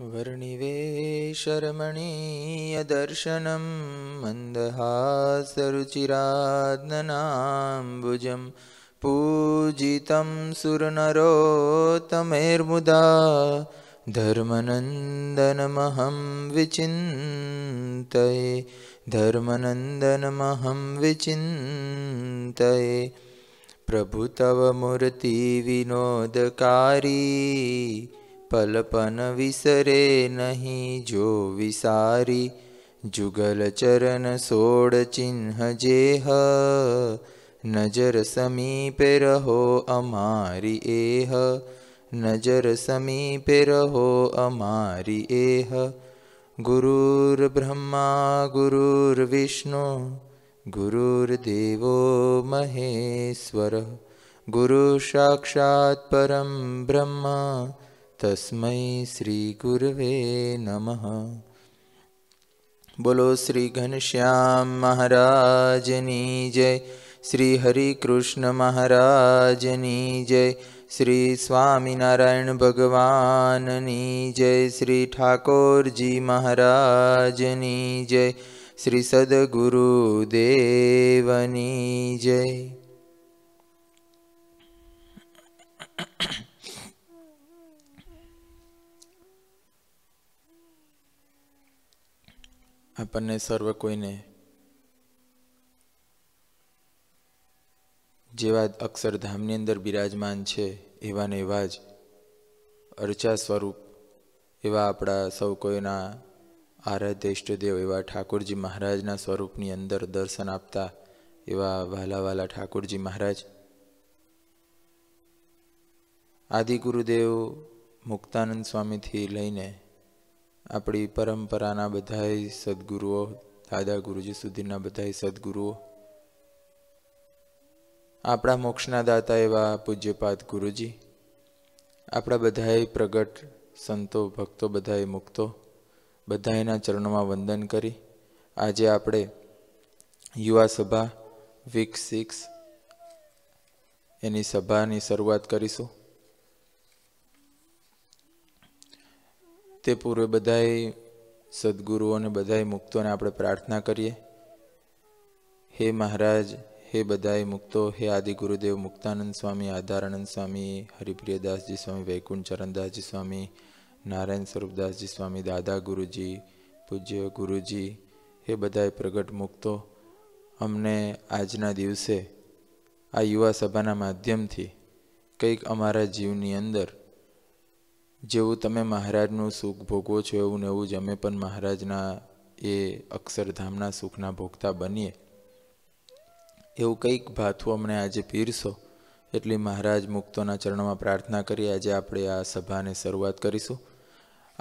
वर्णिवेशरमणीयदर्शनं मन्दहासरुचिराद्ननाम्बुजं पूजितं सुरनरोतमेर्मुदा धर्मनन्दनमहं विचिन्तये धर्मनन्दनमहं विचिन्तये प्रभु तव मूर्तिविनोदकारी पलपन विसरे नहीं जो विसारी जुगल चरण सोड़ चिन्ह जेह नजर समीपे रहो एह नजर समीपे रहो अमारिेह गुरुर्ब्रह्मा गुरुर्विष्णो गुरुर्देवो महेश्वर गुरु साक्षात् परं ब्रह्मा તસ્મય શ્રી ગુરવે નમઃ બોલો શ્રી ઘનશ્યામ મહારાજની જય શ્રી હરિકૃષ્ણ મહારાજની જય શ્રી સ્વામિનારાયણ ભગવાનની જય શ્રી ઠાકોરજી મહારાજની જય શ્રી સદગુરુ જય આપણને સર્વ કોઈને જેવા અક્ષરધામની અંદર બિરાજમાન છે એવા ને એવા જ અર્ચા સ્વરૂપ એવા આપણા સૌ કોઈના આરાધ્ય ઇષ્ટદેવ એવા ઠાકોરજી મહારાજના સ્વરૂપની અંદર દર્શન આપતા એવા વહાલા વહાલા ઠાકોરજી મહારાજ આદિ ગુરુદેવ મુક્તાનંદ સ્વામીથી લઈને આપણી પરંપરાના બધાય સદગુરુઓ દાદા ગુરુજી સુધીના બધાય સદગુરુઓ આપણા મોક્ષના દાતા એવા પૂજ્યપાદ ગુરુજી આપણા બધાએ પ્રગટ સંતો ભક્તો બધાએ મુક્તો બધાએના ચરણોમાં વંદન કરી આજે આપણે યુવા સભા વીક સિક્સ એની સભાની શરૂઆત કરીશું તે પૂર્વે બધાએ સદગુરુઓ અને બધાએ મુક્તોને આપણે પ્રાર્થના કરીએ હે મહારાજ હે બધાએ મુક્તો હે આદિ ગુરુદેવ મુક્તાનંદ સ્વામી આધારાનંદ સ્વામી હરિપ્રિયદાસજી સ્વામી વૈકુંઠ ચરણદાસજી સ્વામી નારાયણ સ્વરૂપદાસજી સ્વામી દાદા ગુરુજી પૂજ્ય ગુરુજી હે બધાએ પ્રગટ મુક્તો અમને આજના દિવસે આ યુવા સભાના માધ્યમથી કંઈક અમારા જીવની અંદર જેવું તમે મહારાજનું સુખ ભોગવો છો એવું ને એવું જ અમે પણ મહારાજના એ અક્ષરધામના સુખના ભોગતા બનીએ એવું કંઈક ભાથું અમને આજે પીરશો એટલી મહારાજ મુક્તોના ચરણમાં પ્રાર્થના કરી આજે આપણે આ સભાને શરૂઆત કરીશું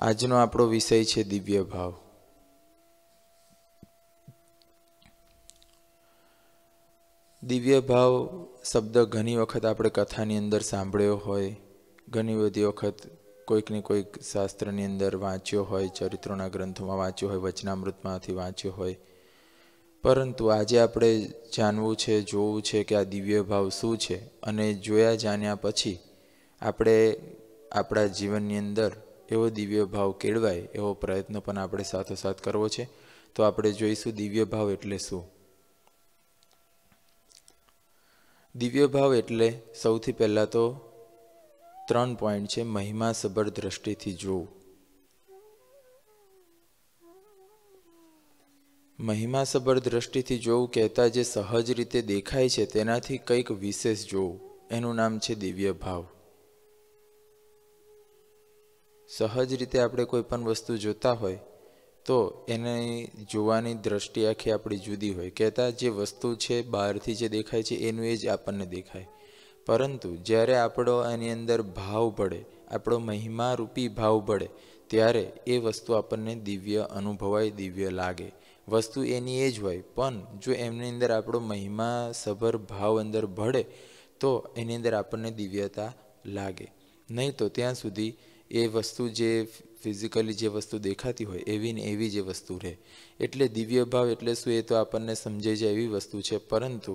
આજનો આપણો વિષય છે દિવ્ય ભાવ દિવ્ય ભાવ શબ્દ ઘણી વખત આપણે કથાની અંદર સાંભળ્યો હોય ઘણી બધી વખત કોઈકને કોઈક શાસ્ત્રની અંદર વાંચ્યો હોય ચરિત્રોના ગ્રંથોમાં વાંચ્યો હોય વચનામૃતમાંથી વાંચ્યો હોય પરંતુ આજે આપણે જાણવું છે જોવું છે કે આ દિવ્ય ભાવ શું છે અને જોયા જાણ્યા પછી આપણે આપણા જીવનની અંદર એવો દિવ્ય ભાવ કેળવાય એવો પ્રયત્ન પણ આપણે સાથોસાથ કરવો છે તો આપણે જોઈશું દિવ્ય ભાવ એટલે શું દિવ્ય ભાવ એટલે સૌથી પહેલાં તો ત્રણ પોઈન્ટ છે મહિમા સબર દ્રષ્ટિથી જોવું મહિમા સબર દ્રષ્ટિથી જોવું કહેતા જે સહજ રીતે દેખાય છે તેનાથી કંઈક વિશેષ જોવું એનું નામ છે દિવ્ય ભાવ સહજ રીતે આપણે કોઈ પણ વસ્તુ જોતા હોય તો એને જોવાની દ્રષ્ટિ આખી આપણી જુદી હોય કહેતા જે વસ્તુ છે બહારથી જે દેખાય છે એનું એ જ આપણને દેખાય પરંતુ જ્યારે આપણો એની અંદર ભાવ પડે આપણો મહિમારૂપી ભાવ પડે ત્યારે એ વસ્તુ આપણને દિવ્ય અનુભવાય દિવ્ય લાગે વસ્તુ એની એ જ હોય પણ જો એમની અંદર આપણો મહિમાસભર ભાવ અંદર ભળે તો એની અંદર આપણને દિવ્યતા લાગે નહીં તો ત્યાં સુધી એ વસ્તુ જે ફિઝિકલી જે વસ્તુ દેખાતી હોય એવી ને એવી જે વસ્તુ રહે એટલે દિવ્ય ભાવ એટલે શું એ તો આપણને સમજે જાય એવી વસ્તુ છે પરંતુ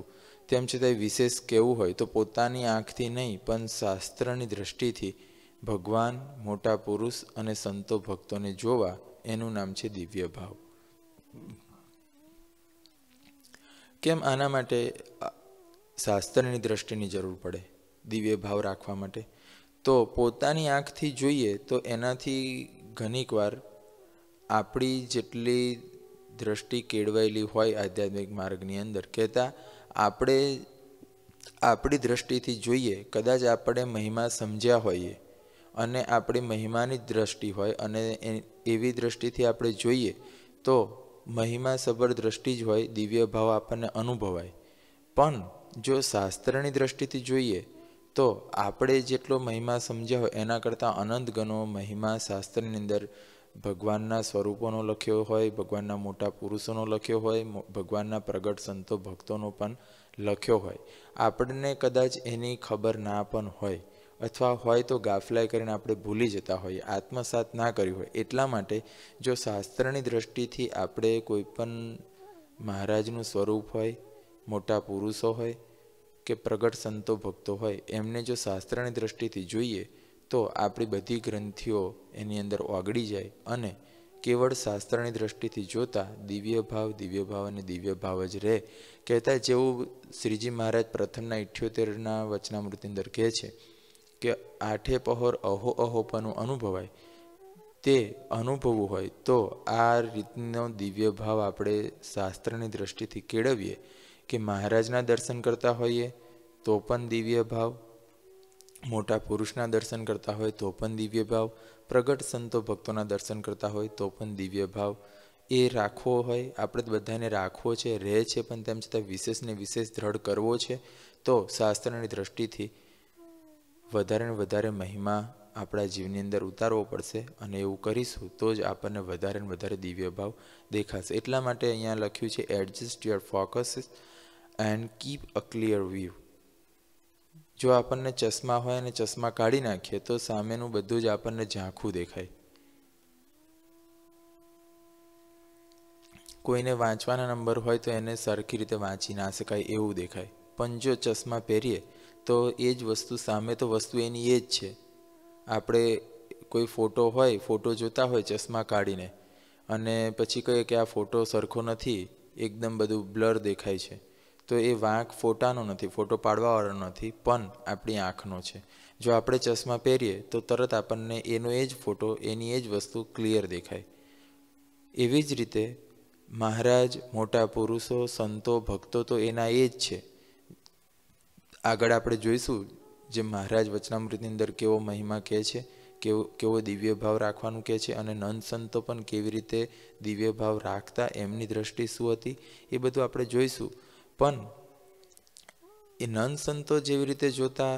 તેમ છતાંય વિશેષ કેવું હોય તો પોતાની આંખથી નહીં પણ શાસ્ત્રની દ્રષ્ટિથી ભગવાન મોટા પુરુષ અને સંતો ભક્તોને જોવા એનું નામ છે દિવ્ય ભાવ કેમ આના માટે શાસ્ત્રની દ્રષ્ટિની જરૂર પડે દિવ્ય ભાવ રાખવા માટે તો પોતાની આંખથી જોઈએ તો એનાથી ઘણીક વાર આપણી જેટલી દ્રષ્ટિ કેળવાયેલી હોય આધ્યાત્મિક માર્ગની અંદર કહેતા આપણે આપણી દ્રષ્ટિથી જોઈએ કદાચ આપણે મહિમા સમજ્યા હોઈએ અને આપણી મહિમાની દ્રષ્ટિ હોય અને એવી દ્રષ્ટિથી આપણે જોઈએ તો મહિમા સબર દ્રષ્ટિ જ હોય દિવ્ય ભાવ આપણને અનુભવાય પણ જો શાસ્ત્રની દ્રષ્ટિથી જોઈએ તો આપણે જેટલો મહિમા સમજ્યા હોય એના કરતાં અનંત ગણો મહિમા શાસ્ત્રની અંદર ભગવાનના સ્વરૂપોનો લખ્યો હોય ભગવાનના મોટા પુરુષોનો લખ્યો હોય ભગવાનના પ્રગટ સંતો ભક્તોનો પણ લખ્યો હોય આપણને કદાચ એની ખબર ના પણ હોય અથવા હોય તો ગાફલાય કરીને આપણે ભૂલી જતા હોઈએ આત્મસાત ના કરી હોય એટલા માટે જો શાસ્ત્રની દ્રષ્ટિથી આપણે કોઈ પણ મહારાજનું સ્વરૂપ હોય મોટા પુરુષો હોય કે પ્રગટ સંતો ભક્તો હોય એમને જો શાસ્ત્રની દ્રષ્ટિથી જોઈએ તો આપણી બધી ગ્રંથિઓ એની અંદર ઓગળી જાય અને કેવળ શાસ્ત્રની દ્રષ્ટિથી જોતા દિવ્ય ભાવ દિવ્ય ભાવ અને દિવ્ય ભાવ જ રહે કહેતા જેવું શ્રીજી મહારાજ પ્રથમના ઇઠ્યોતેરના વચનામૃતની અંદર કહે છે કે આઠે પહોર અહો અહોપનું અનુભવાય તે અનુભવવું હોય તો આ રીતનો દિવ્ય ભાવ આપણે શાસ્ત્રની દ્રષ્ટિથી કેળવીએ કે મહારાજના દર્શન કરતા હોઈએ તો પણ દિવ્ય ભાવ મોટા પુરુષના દર્શન કરતા હોય તો પણ દિવ્ય ભાવ પ્રગટ સંતો ભક્તોના દર્શન કરતા હોય તો પણ દિવ્ય ભાવ એ રાખવો હોય આપણે બધાને રાખવો છે રહે છે પણ તેમ છતાં વિશેષને વિશેષ દ્રઢ કરવો છે તો શાસ્ત્રની દ્રષ્ટિથી વધારેને વધારે મહિમા આપણા જીવની અંદર ઉતારવો પડશે અને એવું કરીશું તો જ આપણને વધારે ને વધારે દિવ્ય ભાવ દેખાશે એટલા માટે અહીંયા લખ્યું છે adjust your focus and keep a clear view જો આપણને ચશ્મા હોય અને ચશ્મા કાઢી નાખીએ તો સામેનું બધું જ આપણને ઝાંખું દેખાય કોઈને વાંચવાના નંબર હોય તો એને સરખી રીતે વાંચી ના શકાય એવું દેખાય પણ જો ચશ્મા પહેરીએ તો એ જ વસ્તુ સામે તો વસ્તુ એની એ જ છે આપણે કોઈ ફોટો હોય ફોટો જોતા હોય ચશ્મા કાઢીને અને પછી કહીએ કે આ ફોટો સરખો નથી એકદમ બધું બ્લર દેખાય છે તો એ વાંક ફોટાનો નથી ફોટો પાડવાવાળો નથી પણ આપણી આંખનો છે જો આપણે ચશ્મા પહેરીએ તો તરત આપણને એનો એ જ ફોટો એની એ જ વસ્તુ ક્લિયર દેખાય એવી જ રીતે મહારાજ મોટા પુરુષો સંતો ભક્તો તો એના એ જ છે આગળ આપણે જોઈશું જે મહારાજ વચનામૃતની અંદર કેવો મહિમા કહે છે કેવો કેવો દિવ્ય ભાવ રાખવાનું કહે છે અને નંદ સંતો પણ કેવી રીતે દિવ્ય ભાવ રાખતા એમની દ્રષ્ટિ શું હતી એ બધું આપણે જોઈશું પણ એ નન સંતો જેવી રીતે જોતા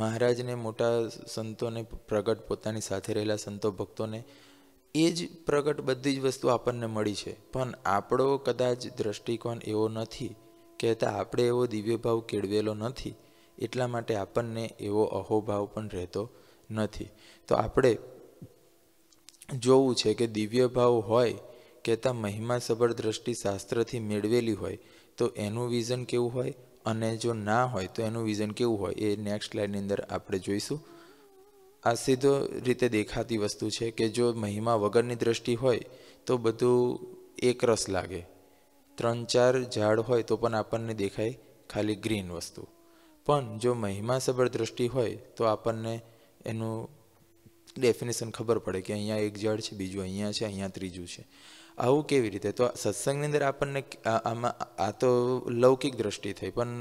મહારાજને મોટા સંતોને પ્રગટ પોતાની સાથે રહેલા સંતો ભક્તોને એ જ પ્રગટ બધી જ વસ્તુ આપણને મળી છે પણ આપણો કદાચ દ્રષ્ટિકોણ એવો નથી કહેતા આપણે એવો દિવ્યભાવ કેળવેલો નથી એટલા માટે આપણને એવો અહોભાવ પણ રહેતો નથી તો આપણે જોવું છે કે દિવ્યભાવ ભાવ હોય કહેતા મહિમાસભર દ્રષ્ટિ શાસ્ત્રથી મેળવેલી હોય તો એનું વિઝન કેવું હોય અને જો ના હોય તો એનું વિઝન કેવું હોય એ નેક્સ્ટ સ્લાઇડની અંદર આપણે જોઈશું આ સીધો રીતે દેખાતી વસ્તુ છે કે જો મહિમા વગરની દ્રષ્ટિ હોય તો બધું એકરસ લાગે ત્રણ ચાર ઝાડ હોય તો પણ આપણને દેખાય ખાલી ગ્રીન વસ્તુ પણ જો મહિમા સબર દ્રષ્ટિ હોય તો આપણને એનું ડેફિનેશન ખબર પડે કે અહીંયા એક ઝાડ છે બીજું અહીંયા છે અહીંયા ત્રીજું છે આવું કેવી રીતે તો સત્સંગની અંદર આપણને આમાં આ તો લૌકિક દ્રષ્ટિ થઈ પણ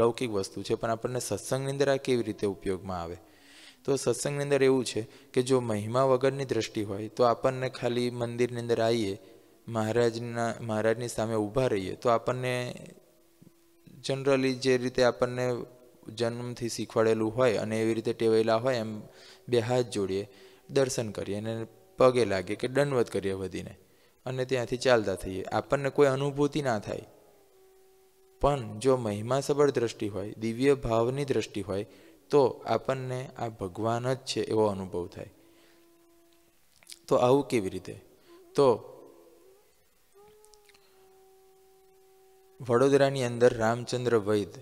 લૌકિક વસ્તુ છે પણ આપણને સત્સંગની અંદર આ કેવી રીતે ઉપયોગમાં આવે તો સત્સંગની અંદર એવું છે કે જો મહિમા વગરની દ્રષ્ટિ હોય તો આપણને ખાલી મંદિરની અંદર આવીએ મહારાજના મહારાજની સામે ઊભા રહીએ તો આપણને જનરલી જે રીતે આપણને જન્મથી શીખવાડેલું હોય અને એવી રીતે ટેવાયેલા હોય એમ બે હાથ જોડીએ દર્શન કરીએ અને પગે લાગે કે દંડવત કરીએ વધીને અને ત્યાંથી ચાલતા થઈએ આપણને કોઈ અનુભૂતિ ના થાય પણ જો મહિમા સબળ દ્રષ્ટિ હોય દિવ્ય ભાવની દ્રષ્ટિ હોય તો આપણને આ ભગવાન જ છે એવો અનુભવ થાય તો આવું કેવી રીતે તો વડોદરાની અંદર રામચંદ્ર વૈદ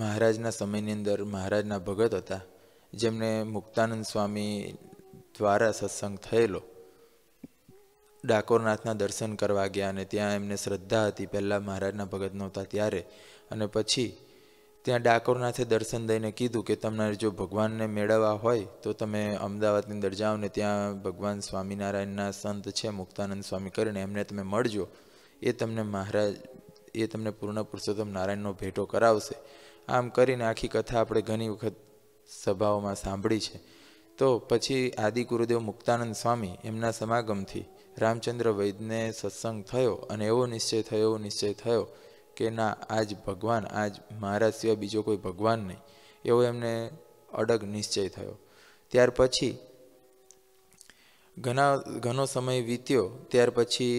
મહારાજના સમયની અંદર મહારાજના ભગત હતા જેમને મુક્તાનંદ સ્વામી દ્વારા સત્સંગ થયેલો ડાકોરનાથના દર્શન કરવા ગયા અને ત્યાં એમને શ્રદ્ધા હતી પહેલાં મહારાજના ભગત નહોતા ત્યારે અને પછી ત્યાં ડાકોરનાથે દર્શન દઈને કીધું કે તમને જો ભગવાનને મેળવવા હોય તો તમે અમદાવાદની અંદર જાઓ ને ત્યાં ભગવાન સ્વામિનારાયણના સંત છે મુક્તાનંદ સ્વામી કરીને એમને તમે મળજો એ તમને મહારાજ એ તમને પૂર્ણ પુરુષોત્તમ નારાયણનો ભેટો કરાવશે આમ કરીને આખી કથા આપણે ઘણી વખત સભાઓમાં સાંભળી છે તો પછી આદિ ગુરુદેવ મુક્તાનંદ સ્વામી એમના સમાગમથી રામચંદ્ર વૈદને સત્સંગ થયો અને એવો નિશ્ચય થયો એવો નિશ્ચય થયો કે ના આજ ભગવાન આજ મહારાજ સિવાય બીજો કોઈ ભગવાન નહીં એવો એમને અડગ નિશ્ચય થયો ત્યાર પછી ઘણા ઘણો સમય વીત્યો ત્યાર પછી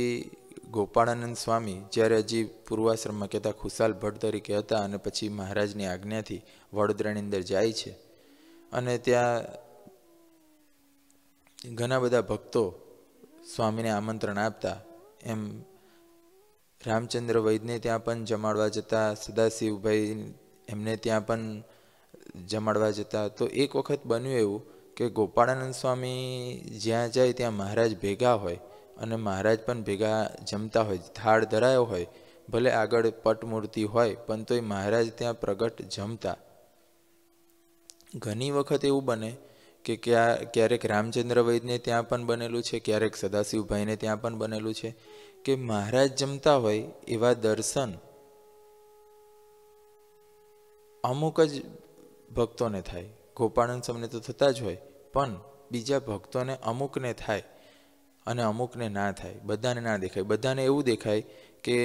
ગોપાળાનંદ સ્વામી જ્યારે હજી પૂર્વાશ્રમમાં કહેતા ખુશાલ ભટ્ટ તરીકે હતા અને પછી મહારાજની આજ્ઞાથી વડોદરાની અંદર જાય છે અને ત્યાં ઘણા બધા ભક્તો સ્વામીને આમંત્રણ આપતા એમ રામચંદ્ર વૈદને ત્યાં પણ જમાડવા જતા સદાશિવભાઈ એમને ત્યાં પણ જમાડવા જતા તો એક વખત બન્યું એવું કે ગોપાળાનંદ સ્વામી જ્યાં જાય ત્યાં મહારાજ ભેગા હોય અને મહારાજ પણ ભેગા જમતા હોય થાળ ધરાયો હોય ભલે આગળ પટમૂર્તિ હોય પણ તોય મહારાજ ત્યાં પ્રગટ જમતા ઘણી વખત એવું બને કે ક્યાં ક્યારેક રામચંદ્ર વૈદને ત્યાં પણ બનેલું છે ક્યારેક સદાશિવભાઈને ત્યાં પણ બનેલું છે કે મહારાજ જમતા હોય એવા દર્શન અમુક જ ભક્તોને થાય ગોપાળન સમને તો થતા જ હોય પણ બીજા ભક્તોને અમુકને થાય અને અમુકને ના થાય બધાને ના દેખાય બધાને એવું દેખાય કે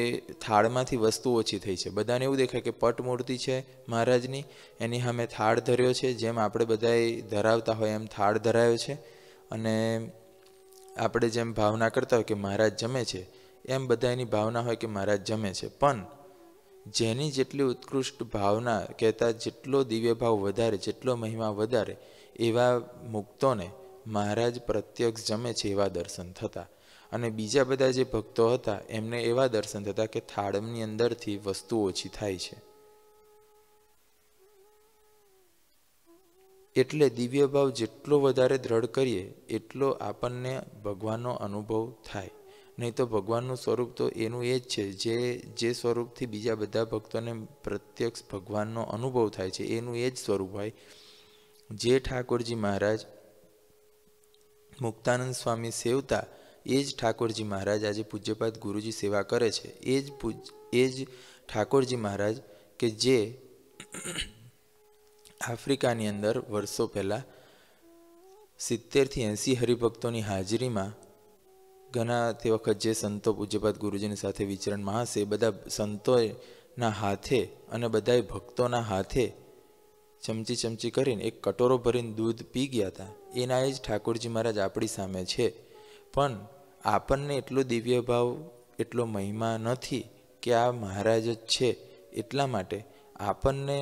થાળમાંથી વસ્તુ ઓછી થઈ છે બધાને એવું દેખાય કે પટ મૂર્તિ છે મહારાજની એની સામે થાળ ધર્યો છે જેમ આપણે બધાએ ધરાવતા હોય એમ થાળ ધરાયો છે અને આપણે જેમ ભાવના કરતા હોય કે મહારાજ જમે છે એમ બધાની ભાવના હોય કે મહારાજ જમે છે પણ જેની જેટલી ઉત્કૃષ્ટ ભાવના કહેતા જેટલો દિવ્ય ભાવ વધારે જેટલો મહિમા વધારે એવા મુક્તોને મહારાજ પ્રત્યક્ષ જમે છે એવા દર્શન થતા અને બીજા બધા જે ભક્તો હતા એમને એવા દર્શન થતા કે થાળમની અંદરથી વસ્તુ ઓછી થાય છે એટલે દિવ્ય ભાવ જેટલો વધારે દ્રઢ કરીએ એટલો આપણને ભગવાનનો અનુભવ થાય નહીં તો ભગવાનનું સ્વરૂપ તો એનું એ જ છે જે જે સ્વરૂપથી બીજા બધા ભક્તોને પ્રત્યક્ષ ભગવાનનો અનુભવ થાય છે એનું એ જ સ્વરૂપ હોય જે ઠાકોરજી મહારાજ મુક્તાનંદ સ્વામી સેવતા એ જ ઠાકોરજી મહારાજ આજે પૂજ્યપાદ ગુરુજી સેવા કરે છે એ જ પૂજ એ જ ઠાકોરજી મહારાજ કે જે આફ્રિકાની અંદર વર્ષો પહેલાં સિત્તેરથી એંસી હરિભક્તોની હાજરીમાં ઘણા તે વખત જે સંતો પૂજ્યપાદ ગુરુજીની સાથે વિચરણમાં હશે એ બધા સંતોના હાથે અને બધા ભક્તોના હાથે ચમચી ચમચી કરીને એક કટોરો ભરીને દૂધ પી ગયા હતા એના એ જ ઠાકોરજી મહારાજ આપણી સામે છે પણ આપણને એટલો દિવ્ય ભાવ એટલો મહિમા નથી કે આ મહારાજ જ છે એટલા માટે આપણને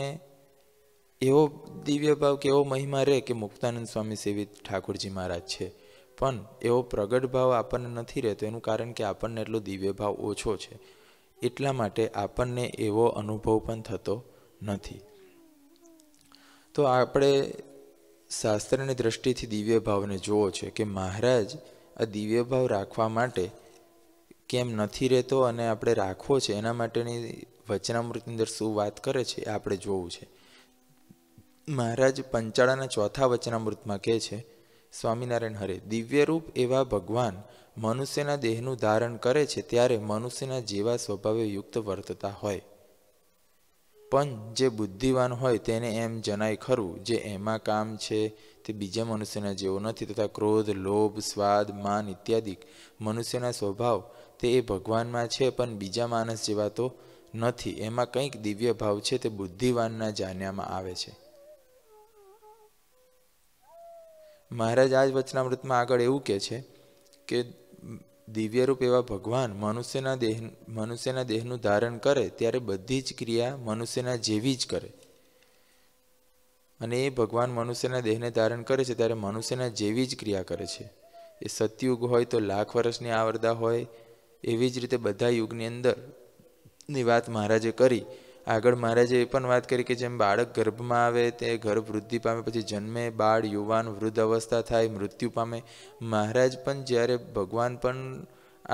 એવો દિવ્ય ભાવ કે એવો મહિમા રહે કે મુક્તાનંદ સ્વામી સેવિત ઠાકોરજી મહારાજ છે પણ એવો પ્રગટ ભાવ આપણને નથી રહેતો એનું કારણ કે આપણને એટલો દિવ્ય ભાવ ઓછો છે એટલા માટે આપણને એવો અનુભવ પણ થતો નથી તો આપણે શાસ્ત્રની દ્રષ્ટિથી દિવ્ય ભાવને જોવો છે કે મહારાજ આ દિવ્ય ભાવ રાખવા માટે કેમ નથી રહેતો અને આપણે રાખવો છે એના માટેની વચનામૃતની અંદર શું વાત કરે છે એ આપણે જોવું છે મહારાજ પંચાળાના ચોથા વચનામૃતમાં કહે છે સ્વામિનારાયણ હરે દિવ્ય રૂપ એવા ભગવાન મનુષ્યના દેહનું ધારણ કરે છે ત્યારે મનુષ્યના જેવા સ્વભાવે યુક્ત વર્તતા હોય પણ જે બુદ્ધિવાન હોય તેને એમ જણાય ખરું જે એમાં કામ છે તે બીજા મનુષ્યના જેવો નથી તથા ક્રોધ લોભ સ્વાદ માન ઇત્યાદિ મનુષ્યના સ્વભાવ તે એ ભગવાનમાં છે પણ બીજા માણસ જેવા તો નથી એમાં કંઈક દિવ્ય ભાવ છે તે બુદ્ધિવાનના જાણ્યામાં આવે છે મહારાજ આજ વચનામૃતમાં આગળ એવું કહે છે કે દિવ્યરૂપ એવા ભગવાન મનુષ્યના દેહ મનુષ્યના દેહનું ધારણ કરે ત્યારે બધી જ ક્રિયા મનુષ્યના જેવી જ કરે અને એ ભગવાન મનુષ્યના દેહને ધારણ કરે છે ત્યારે મનુષ્યના જેવી જ ક્રિયા કરે છે એ સત્યુગ હોય તો લાખ વર્ષની આવરદા હોય એવી જ રીતે બધા યુગની અંદર ની વાત મહારાજે કરી આગળ મહારાજે એ પણ વાત કરી કે જેમ બાળક ગર્ભમાં આવે તે ગર્ભ વૃદ્ધિ પામે પછી જન્મે બાળ યુવાન વૃદ્ધ અવસ્થા થાય મૃત્યુ પામે મહારાજ પણ જ્યારે ભગવાન પણ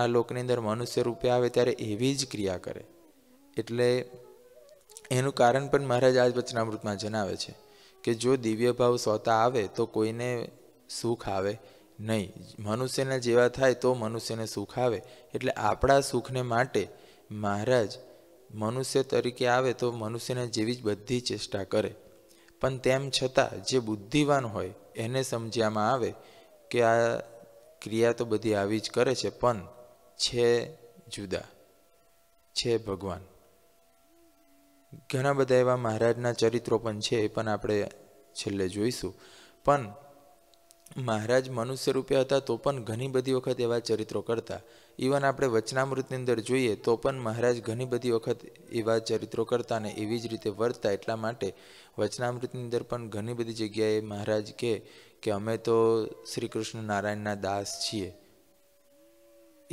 આ લોકની અંદર મનુષ્ય રૂપે આવે ત્યારે એવી જ ક્રિયા કરે એટલે એનું કારણ પણ મહારાજ આજ વચનામૃતમાં જણાવે છે કે જો દિવ્ય ભાવ સોતા આવે તો કોઈને સુખ આવે નહીં મનુષ્યના જેવા થાય તો મનુષ્યને સુખ આવે એટલે આપણા સુખને માટે મહારાજ મનુષ્ય તરીકે આવે તો મનુષ્યને જેવી જ બધી ચેષ્ટા કરે પણ તેમ છતાં જે બુદ્ધિવાન હોય એને સમજ્યામાં આવે કે આ ક્રિયા તો બધી આવી જ કરે છે પણ છે જુદા છે ભગવાન ઘણા બધા એવા મહારાજના ચરિત્રો પણ છે એ પણ આપણે છેલ્લે જોઈશું પણ મહારાજ મનુષ્ય રૂપે હતા તો પણ ઘણી બધી વખત એવા ચરિત્રો કરતા ઇવન આપણે વચનામૃતની અંદર જોઈએ તો પણ મહારાજ ઘણી બધી વખત એવા ચરિત્રો કરતા અને એવી જ રીતે વર્તતા એટલા માટે વચનામૃતની અંદર પણ ઘણી બધી જગ્યાએ મહારાજ કહે કે અમે તો શ્રી કૃષ્ણ નારાયણના દાસ છીએ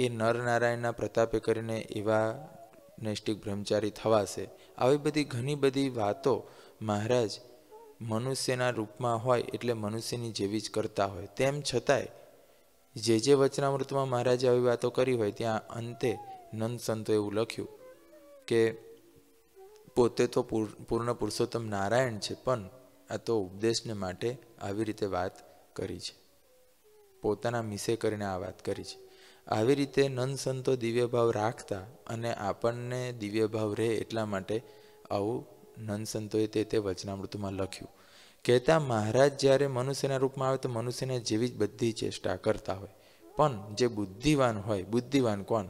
એ નરનારાયણના પ્રતાપે કરીને એવા નૈષ્ટિક બ્રહ્મચારી થવાશે આવી બધી ઘણી બધી વાતો મહારાજ મનુષ્યના રૂપમાં હોય એટલે મનુષ્યની જેવી જ કરતા હોય તેમ છતાંય જે જે વચનામૃતમાં મહારાજે આવી વાતો કરી હોય ત્યાં અંતે નંદ સંતો એવું લખ્યું કે પોતે તો પૂર્ણ પુરુષોત્તમ નારાયણ છે પણ આ તો ઉપદેશને માટે આવી રીતે વાત કરી છે પોતાના મિસે કરીને આ વાત કરી છે આવી રીતે નંદ સંતો દિવ્ય ભાવ રાખતા અને આપણને દિવ્ય ભાવ રહે એટલા માટે આવું નંદ સંતોએ તે તે વચનામૃતમાં લખ્યું કહેતા મહારાજ જ્યારે મનુષ્યના રૂપમાં આવે તો મનુષ્યને જેવી જ બધી ચેષ્ટા કરતા હોય પણ જે બુદ્ધિવાન હોય બુદ્ધિવાન કોણ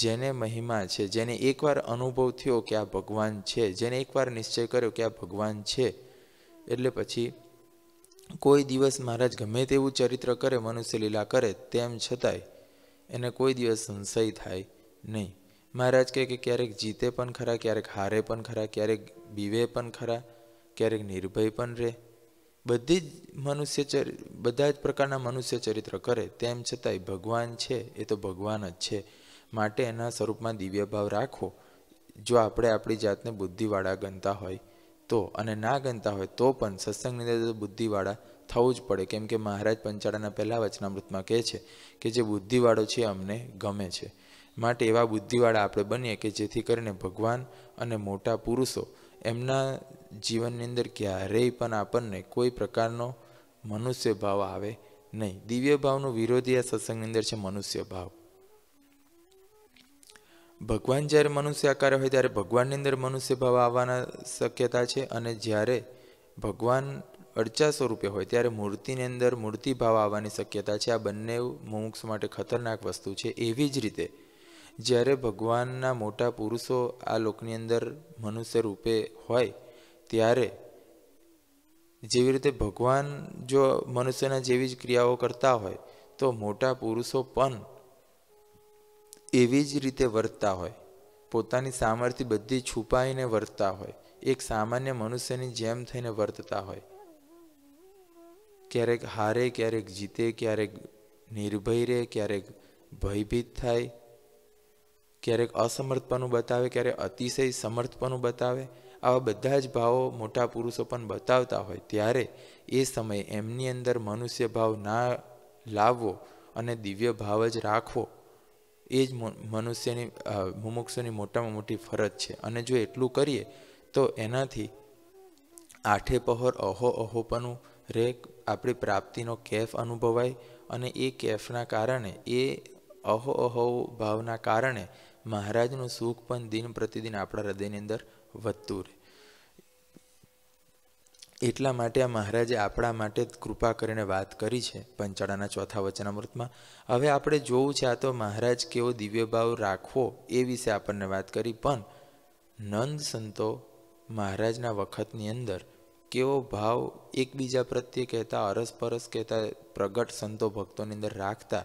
જેને મહિમા છે જેને એકવાર અનુભવ થયો કે આ ભગવાન છે જેને એકવાર નિશ્ચય કર્યો કે આ ભગવાન છે એટલે પછી કોઈ દિવસ મહારાજ ગમે તેવું ચરિત્ર કરે મનુષ્ય લીલા કરે તેમ છતાંય એને કોઈ દિવસ સંશય થાય નહીં મહારાજ કહે કે ક્યારેક જીતે પણ ખરા ક્યારેક હારે પણ ખરા ક્યારેક બીવે પણ ખરા ક્યારેક નિર્ભય પણ રહે બધી જ મનુષ્ય ચરિત્ર બધા જ પ્રકારના મનુષ્ય ચરિત્ર કરે તેમ છતાંય ભગવાન છે એ તો ભગવાન જ છે માટે એના સ્વરૂપમાં દિવ્ય ભાવ રાખો જો આપણે આપણી જાતને બુદ્ધિવાળા ગણતા હોય તો અને ના ગણતા હોય તો પણ સત્સંગની અંદર બુદ્ધિવાળા થવું જ પડે કેમ કે મહારાજ પંચાળાના પહેલા વચનામૃતમાં કહે છે કે જે બુદ્ધિવાળો છે અમને ગમે છે માટે એવા બુદ્ધિવાળા આપણે બનીએ કે જેથી કરીને ભગવાન અને મોટા પુરુષો એમના જીવનની અંદર ક્યારેય પણ આપણને કોઈ પ્રકારનો મનુષ્ય ભાવ આવે નહીં દિવ્ય ભાવનો વિરોધી આ સત્સંગની અંદર છે મનુષ્ય ભાવ ભગવાન જ્યારે મનુષ્ય આકાર હોય ત્યારે ભગવાનની અંદર મનુષ્ય ભાવ આવવાના શક્યતા છે અને જ્યારે ભગવાન અડચા સ્વરૂપે હોય ત્યારે મૂર્તિની અંદર મૂર્તિભાવ આવવાની શક્યતા છે આ બંને મોક્ષ માટે ખતરનાક વસ્તુ છે એવી જ રીતે જ્યારે ભગવાનના મોટા પુરુષો આ લોકની અંદર મનુષ્ય રૂપે હોય ત્યારે જેવી રીતે ભગવાન જો મનુષ્યના જેવી જ ક્રિયાઓ કરતા હોય તો મોટા પુરુષો પણ એવી જ રીતે વર્તતા હોય પોતાની સામર્થ્ય બધી છુપાઈને વર્તતા હોય એક સામાન્ય મનુષ્યની જેમ થઈને વર્તતા હોય ક્યારેક હારે ક્યારેક જીતે ક્યારેક નિર્ભય રહે ક્યારેક ભયભીત થાય ક્યારેક અસમર્થપણું બતાવે ક્યારેક અતિશય સમર્થપણું બતાવે આવા બધા જ ભાવો મોટા પુરુષો પણ બતાવતા હોય ત્યારે એ સમયે એમની અંદર મનુષ્ય ભાવ ના લાવવો અને દિવ્ય ભાવ જ રાખવો એ જ મનુષ્યની મુમુક્ષુની મોટામાં મોટી ફરજ છે અને જો એટલું કરીએ તો એનાથી આઠે પહોર અહો અહોપનું રે આપણી પ્રાપ્તિનો કેફ અનુભવાય અને એ કેફના કારણે એ અહો અહો ભાવના કારણે મહારાજનું સુખ પણ દિન પ્રતિદિન આપણા હૃદયની અંદર વધતું રહે એટલા માટે આ મહારાજે આપણા માટે કૃપા કરીને વાત કરી છે પંચાળાના ચોથા વચનામૃતમાં હવે આપણે જોવું છે આ તો મહારાજ કેવો દિવ્ય ભાવ રાખવો એ વિશે આપણને વાત કરી પણ નંદ સંતો મહારાજના વખતની અંદર કેવો ભાવ એકબીજા પ્રત્યે કહેતા અરસપરસ કહેતા પ્રગટ સંતો ભક્તોની અંદર રાખતા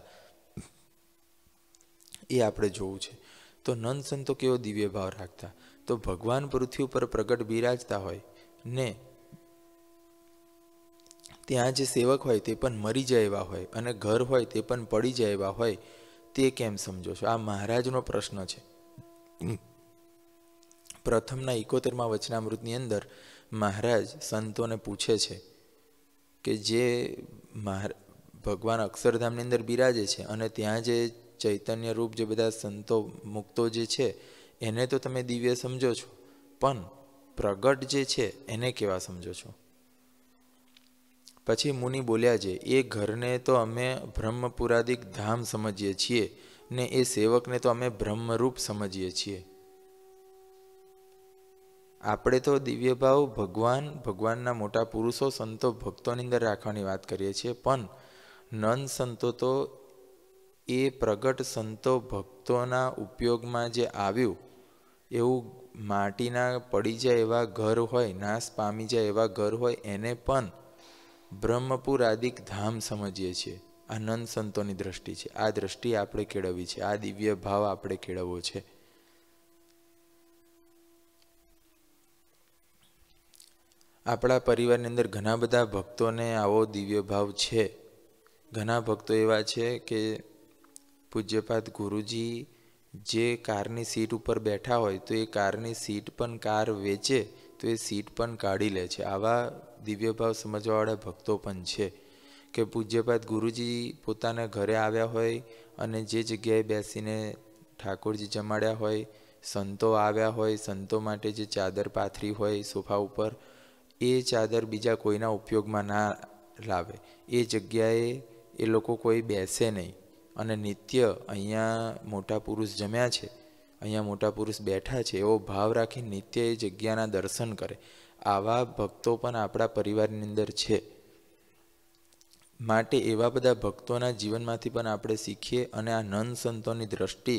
એ આપણે જોવું છે તો નંદ સંતો કેવો દિવ્ય ભાવ રાખતા તો ભગવાન પૃથ્વી ઉપર પ્રગટ બિરાજતા હોય ને ત્યાં જે સેવક હોય તે પણ મરી જાય એવા હોય અને ઘર હોય તે પણ પડી જાય એવા હોય તે કેમ સમજો છો આ મહારાજનો પ્રશ્ન છે પ્રથમના એકોતેરમાં વચનામૃતની અંદર મહારાજ સંતોને પૂછે છે કે જે ભગવાન અક્ષરધામની અંદર બિરાજે છે અને ત્યાં જે ચૈતન્ય રૂપ જે બધા સંતો મુક્તો જે છે એને તો તમે દિવ્ય સમજો છો પણ પ્રગટ જે છે એને કેવા સમજો છો પછી મુનિ બોલ્યા છે એ ઘરને તો અમે બ્રહ્મપુરાદિક ધામ સમજીએ છીએ ને એ સેવકને તો અમે બ્રહ્મરૂપ સમજીએ છીએ આપણે તો દિવ્ય ભાવ ભગવાન ભગવાનના મોટા પુરુષો સંતો ભક્તોની અંદર રાખવાની વાત કરીએ છીએ પણ નન સંતો તો એ પ્રગટ સંતો ભક્તોના ઉપયોગમાં જે આવ્યું એવું માટીના પડી જાય એવા ઘર હોય નાશ પામી જાય એવા ઘર હોય એને પણ બ્રહ્મપુર આદિક ધામ સમજીએ છીએ આ નંદ સંતોની દ્રષ્ટિ છે આ દ્રષ્ટિ આપણે કેળવવી છે આ દિવ્ય ભાવ આપણે કેળવવો છે આપણા પરિવારની અંદર ઘણા બધા ભક્તોને આવો દિવ્ય ભાવ છે ઘણા ભક્તો એવા છે કે પૂજ્યપાદ ગુરુજી જે કારની સીટ ઉપર બેઠા હોય તો એ કારની સીટ પણ કાર વેચે તો એ સીટ પણ કાઢી લે છે આવા દિવ્ય ભાવ સમજવાવાળા ભક્તો પણ છે કે પૂજ્યપાદ ગુરુજી પોતાના ઘરે આવ્યા હોય અને જે જગ્યાએ બેસીને ઠાકોરજી જમાડ્યા હોય સંતો આવ્યા હોય સંતો માટે જે ચાદર પાથરી હોય સોફા ઉપર એ ચાદર બીજા કોઈના ઉપયોગમાં ના લાવે એ જગ્યાએ એ લોકો કોઈ બેસે નહીં અને નિત્ય અહીંયા મોટા પુરુષ જમ્યા છે અહીંયા મોટા પુરુષ બેઠા છે એવો ભાવ રાખી નિત્ય એ જગ્યાના દર્શન કરે આવા ભક્તો પણ આપણા પરિવારની અંદર છે માટે એવા બધા ભક્તોના જીવનમાંથી પણ આપણે શીખીએ અને આ નંદ સંતોની દ્રષ્ટિ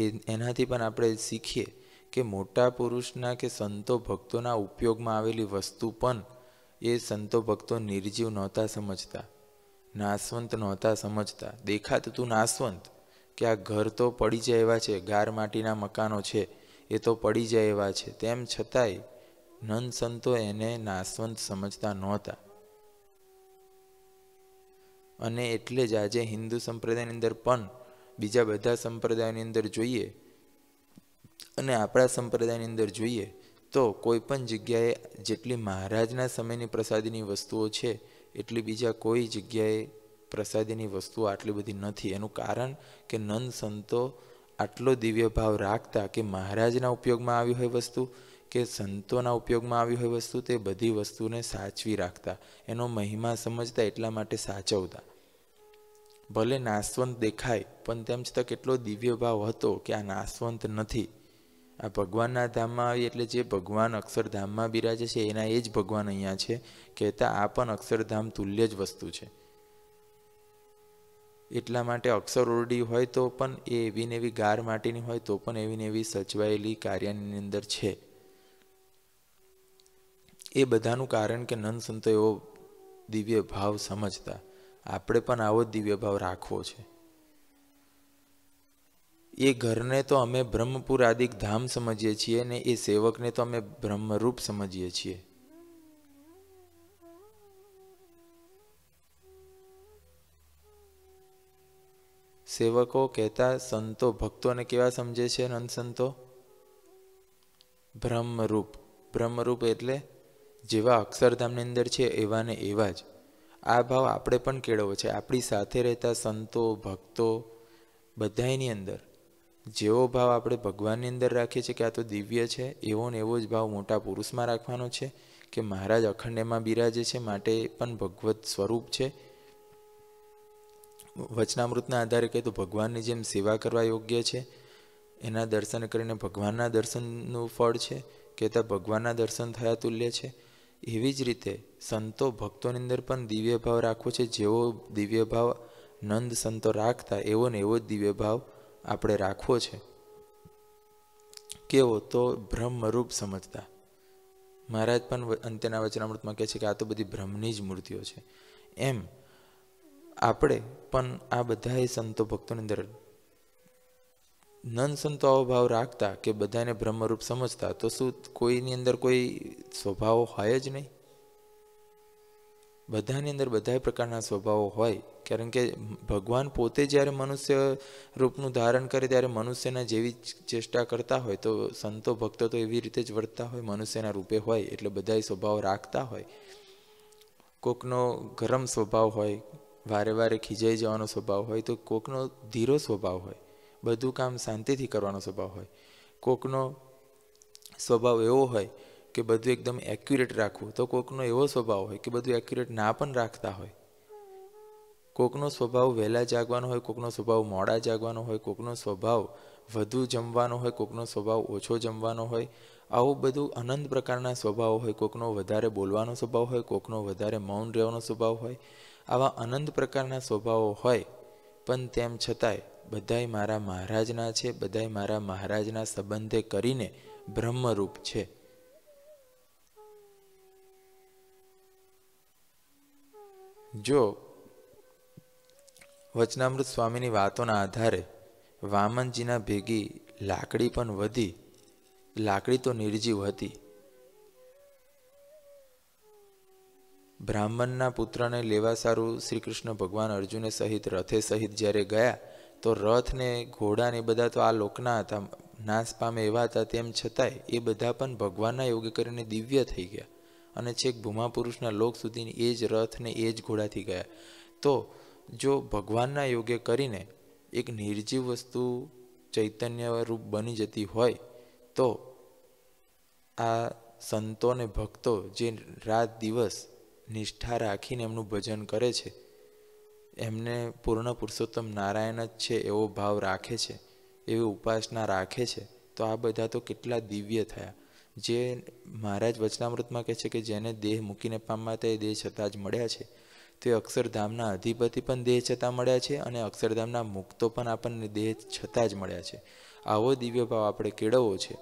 એ એનાથી પણ આપણે શીખીએ કે મોટા પુરુષના કે સંતો ભક્તોના ઉપયોગમાં આવેલી વસ્તુ પણ એ સંતો ભક્તો નિર્જીવ નહોતા સમજતા નાસવંત નહોતા સમજતા દેખાતું તું નાશવંત કે આ ઘર તો પડી જાય એવા છે ગાર માટીના મકાનો છે એ તો પડી જાય એવા છે તેમ છતાંય નંદ સંતો એને નાસવંત સમજતા નહોતા અને એટલે જ આજે હિન્દુ સંપ્રદાયની અંદર પણ બીજા બધા સંપ્રદાયની અંદર જોઈએ અને આપણા સંપ્રદાયની અંદર જોઈએ તો કોઈ પણ જગ્યાએ જેટલી મહારાજના સમયની પ્રસાદીની વસ્તુઓ છે એટલી બીજા કોઈ જગ્યાએ પ્રસાદીની વસ્તુઓ આટલી બધી નથી એનું કારણ કે નંદ સંતો આટલો દિવ્ય ભાવ રાખતા કે મહારાજના ઉપયોગમાં આવી હોય વસ્તુ કે સંતોના ઉપયોગમાં આવી હોય વસ્તુ તે બધી વસ્તુને સાચવી રાખતા એનો મહિમા સમજતા એટલા માટે સાચવતા ભલે નાસવંત દેખાય પણ તેમ છતાં કેટલો દિવ્ય ભાવ હતો કે આ નાસવંત નથી આ ભગવાનના ધામમાં આવી એટલે જે ભગવાન અક્ષરધામમાં બિરાજે છે એના એ જ ભગવાન અહીંયા છે કહેતા આ પણ અક્ષરધામ તુલ્ય જ વસ્તુ છે એટલા માટે અક્ષર ઓરડી હોય તો પણ એ એવી ને એવી ગાર માટીની હોય તો પણ એવી ને એવી સચવાયેલી કાર્યની અંદર છે એ બધાનું કારણ કે નંદ સંતો એવો દિવ્ય ભાવ સમજતા આપણે પણ આવો દિવ્ય ભાવ રાખવો છે એ ઘરને તો અમે બ્રહ્મપુર આદિક ધામ સમજીએ છીએ ને એ સેવકને તો અમે બ્રહ્મરૂપ સમજીએ છીએ સેવકો કહેતા સંતો ભક્તોને કેવા સમજે છે સંતો બ્રહ્મરૂપ બ્રહ્મરૂપ એટલે જેવા અક્ષરધામની અંદર છે એવા ને એવા જ આ ભાવ આપણે પણ કેળવો છે આપણી સાથે રહેતા સંતો ભક્તો બધાની અંદર જેવો ભાવ આપણે ભગવાનની અંદર રાખીએ છીએ કે આ તો દિવ્ય છે એવો ને એવો જ ભાવ મોટા પુરુષમાં રાખવાનો છે કે મહારાજ અખંડમાં બિરાજે છે માટે પણ ભગવત સ્વરૂપ છે વચનામૃતના આધારે કહે તો ભગવાનની જેમ સેવા કરવા યોગ્ય છે એના દર્શન કરીને ભગવાનના દર્શનનું ફળ છે કહેતા ભગવાનના દર્શન થયા તુલ્ય છે એવી જ રીતે સંતો ભક્તોની અંદર પણ દિવ્ય ભાવ રાખવો છે જેવો દિવ્ય ભાવ નંદ સંતો રાખતા એવો ને એવો જ દિવ્ય ભાવ આપણે રાખવો છે કેવો તો બ્રહ્મરૂપ સમજતા મહારાજ પણ અંત્યના વચનામૃતમાં કહે છે કે આ તો બધી બ્રહ્મની જ મૂર્તિઓ છે એમ આપણે પણ આ બધા સંતો ભક્તોની અંદર નન સંતો આવો ભાવ રાખતા કે બધાને બ્રહ્મરૂપ સમજતા તો શું કોઈની અંદર કોઈ સ્વભાવ હોય જ નહીં બધાની અંદર બધા પ્રકારના સ્વભાવો હોય કારણ કે ભગવાન પોતે જ્યારે મનુષ્ય રૂપનું ધારણ કરે ત્યારે મનુષ્યના જેવી ચેષ્ટા કરતા હોય તો સંતો ભક્તો તો એવી રીતે જ વર્તતા હોય મનુષ્યના રૂપે હોય એટલે બધા સ્વભાવ રાખતા હોય કોકનો ગરમ સ્વભાવ હોય વારે વારે ખીજાઈ જવાનો સ્વભાવ હોય તો કોકનો ધીરો સ્વભાવ હોય બધું કામ શાંતિથી કરવાનો સ્વભાવ હોય કોકનો સ્વભાવ એવો હોય કે બધું એકદમ એક્યુરેટ રાખવું તો કોકનો એવો સ્વભાવ હોય કે બધું એક્યુરેટ ના પણ રાખતા હોય કોકનો સ્વભાવ વહેલા જાગવાનો હોય કોકનો સ્વભાવ મોડા જાગવાનો હોય કોકનો સ્વભાવ વધુ જમવાનો હોય કોકનો સ્વભાવ ઓછો જમવાનો હોય આવું બધું અનંત પ્રકારના સ્વભાવ હોય કોકનો વધારે બોલવાનો સ્વભાવ હોય કોકનો વધારે મૌન રહેવાનો સ્વભાવ હોય આવા અનંત પ્રકારના સ્વભાવો હોય પણ તેમ છતાંય બધાય મારા મહારાજના છે બધાય મારા મહારાજના સંબંધે કરીને બ્રહ્મરૂપ છે જો વચનામૃત સ્વામીની વાતોના આધારે વામનજીના ભેગી લાકડી પણ વધી લાકડી તો નિર્જીવ હતી બ્રાહ્મણના પુત્રને લેવા સારું શ્રી કૃષ્ણ ભગવાન અર્જુને સહિત રથે સહિત જ્યારે ગયા તો રથ ને ઘોડા ને બધા તો આ લોકના હતા નાશ પામે એવા હતા તેમ છતાંય એ બધા પણ ભગવાનના યોગ્ય કરીને દિવ્ય થઈ ગયા અને છેક ભૂમા પુરુષના લોક સુધી એ જ રથ ને એ જ ઘોડાથી ગયા તો જો ભગવાનના યોગે કરીને એક નિર્જીવ વસ્તુ ચૈતન્ય રૂપ બની જતી હોય તો આ સંતો અને ભક્તો જે રાત દિવસ નિષ્ઠા રાખીને એમનું ભજન કરે છે એમને પૂર્ણ પુરુષોત્તમ નારાયણ જ છે એવો ભાવ રાખે છે એવી ઉપાસના રાખે છે તો આ બધા તો કેટલા દિવ્ય થયા જે મહારાજ વચનામૃતમાં કહે છે કે જેને દેહ મૂકીને પામવા તે દેહ છતાં જ મળ્યા છે તે અક્ષરધામના અધિપતિ પણ દેહ છતાં મળ્યા છે અને અક્ષરધામના મુક્તો પણ આપણને દેહ છતાં જ મળ્યા છે આવો દિવ્ય ભાવ આપણે કેળવવો છે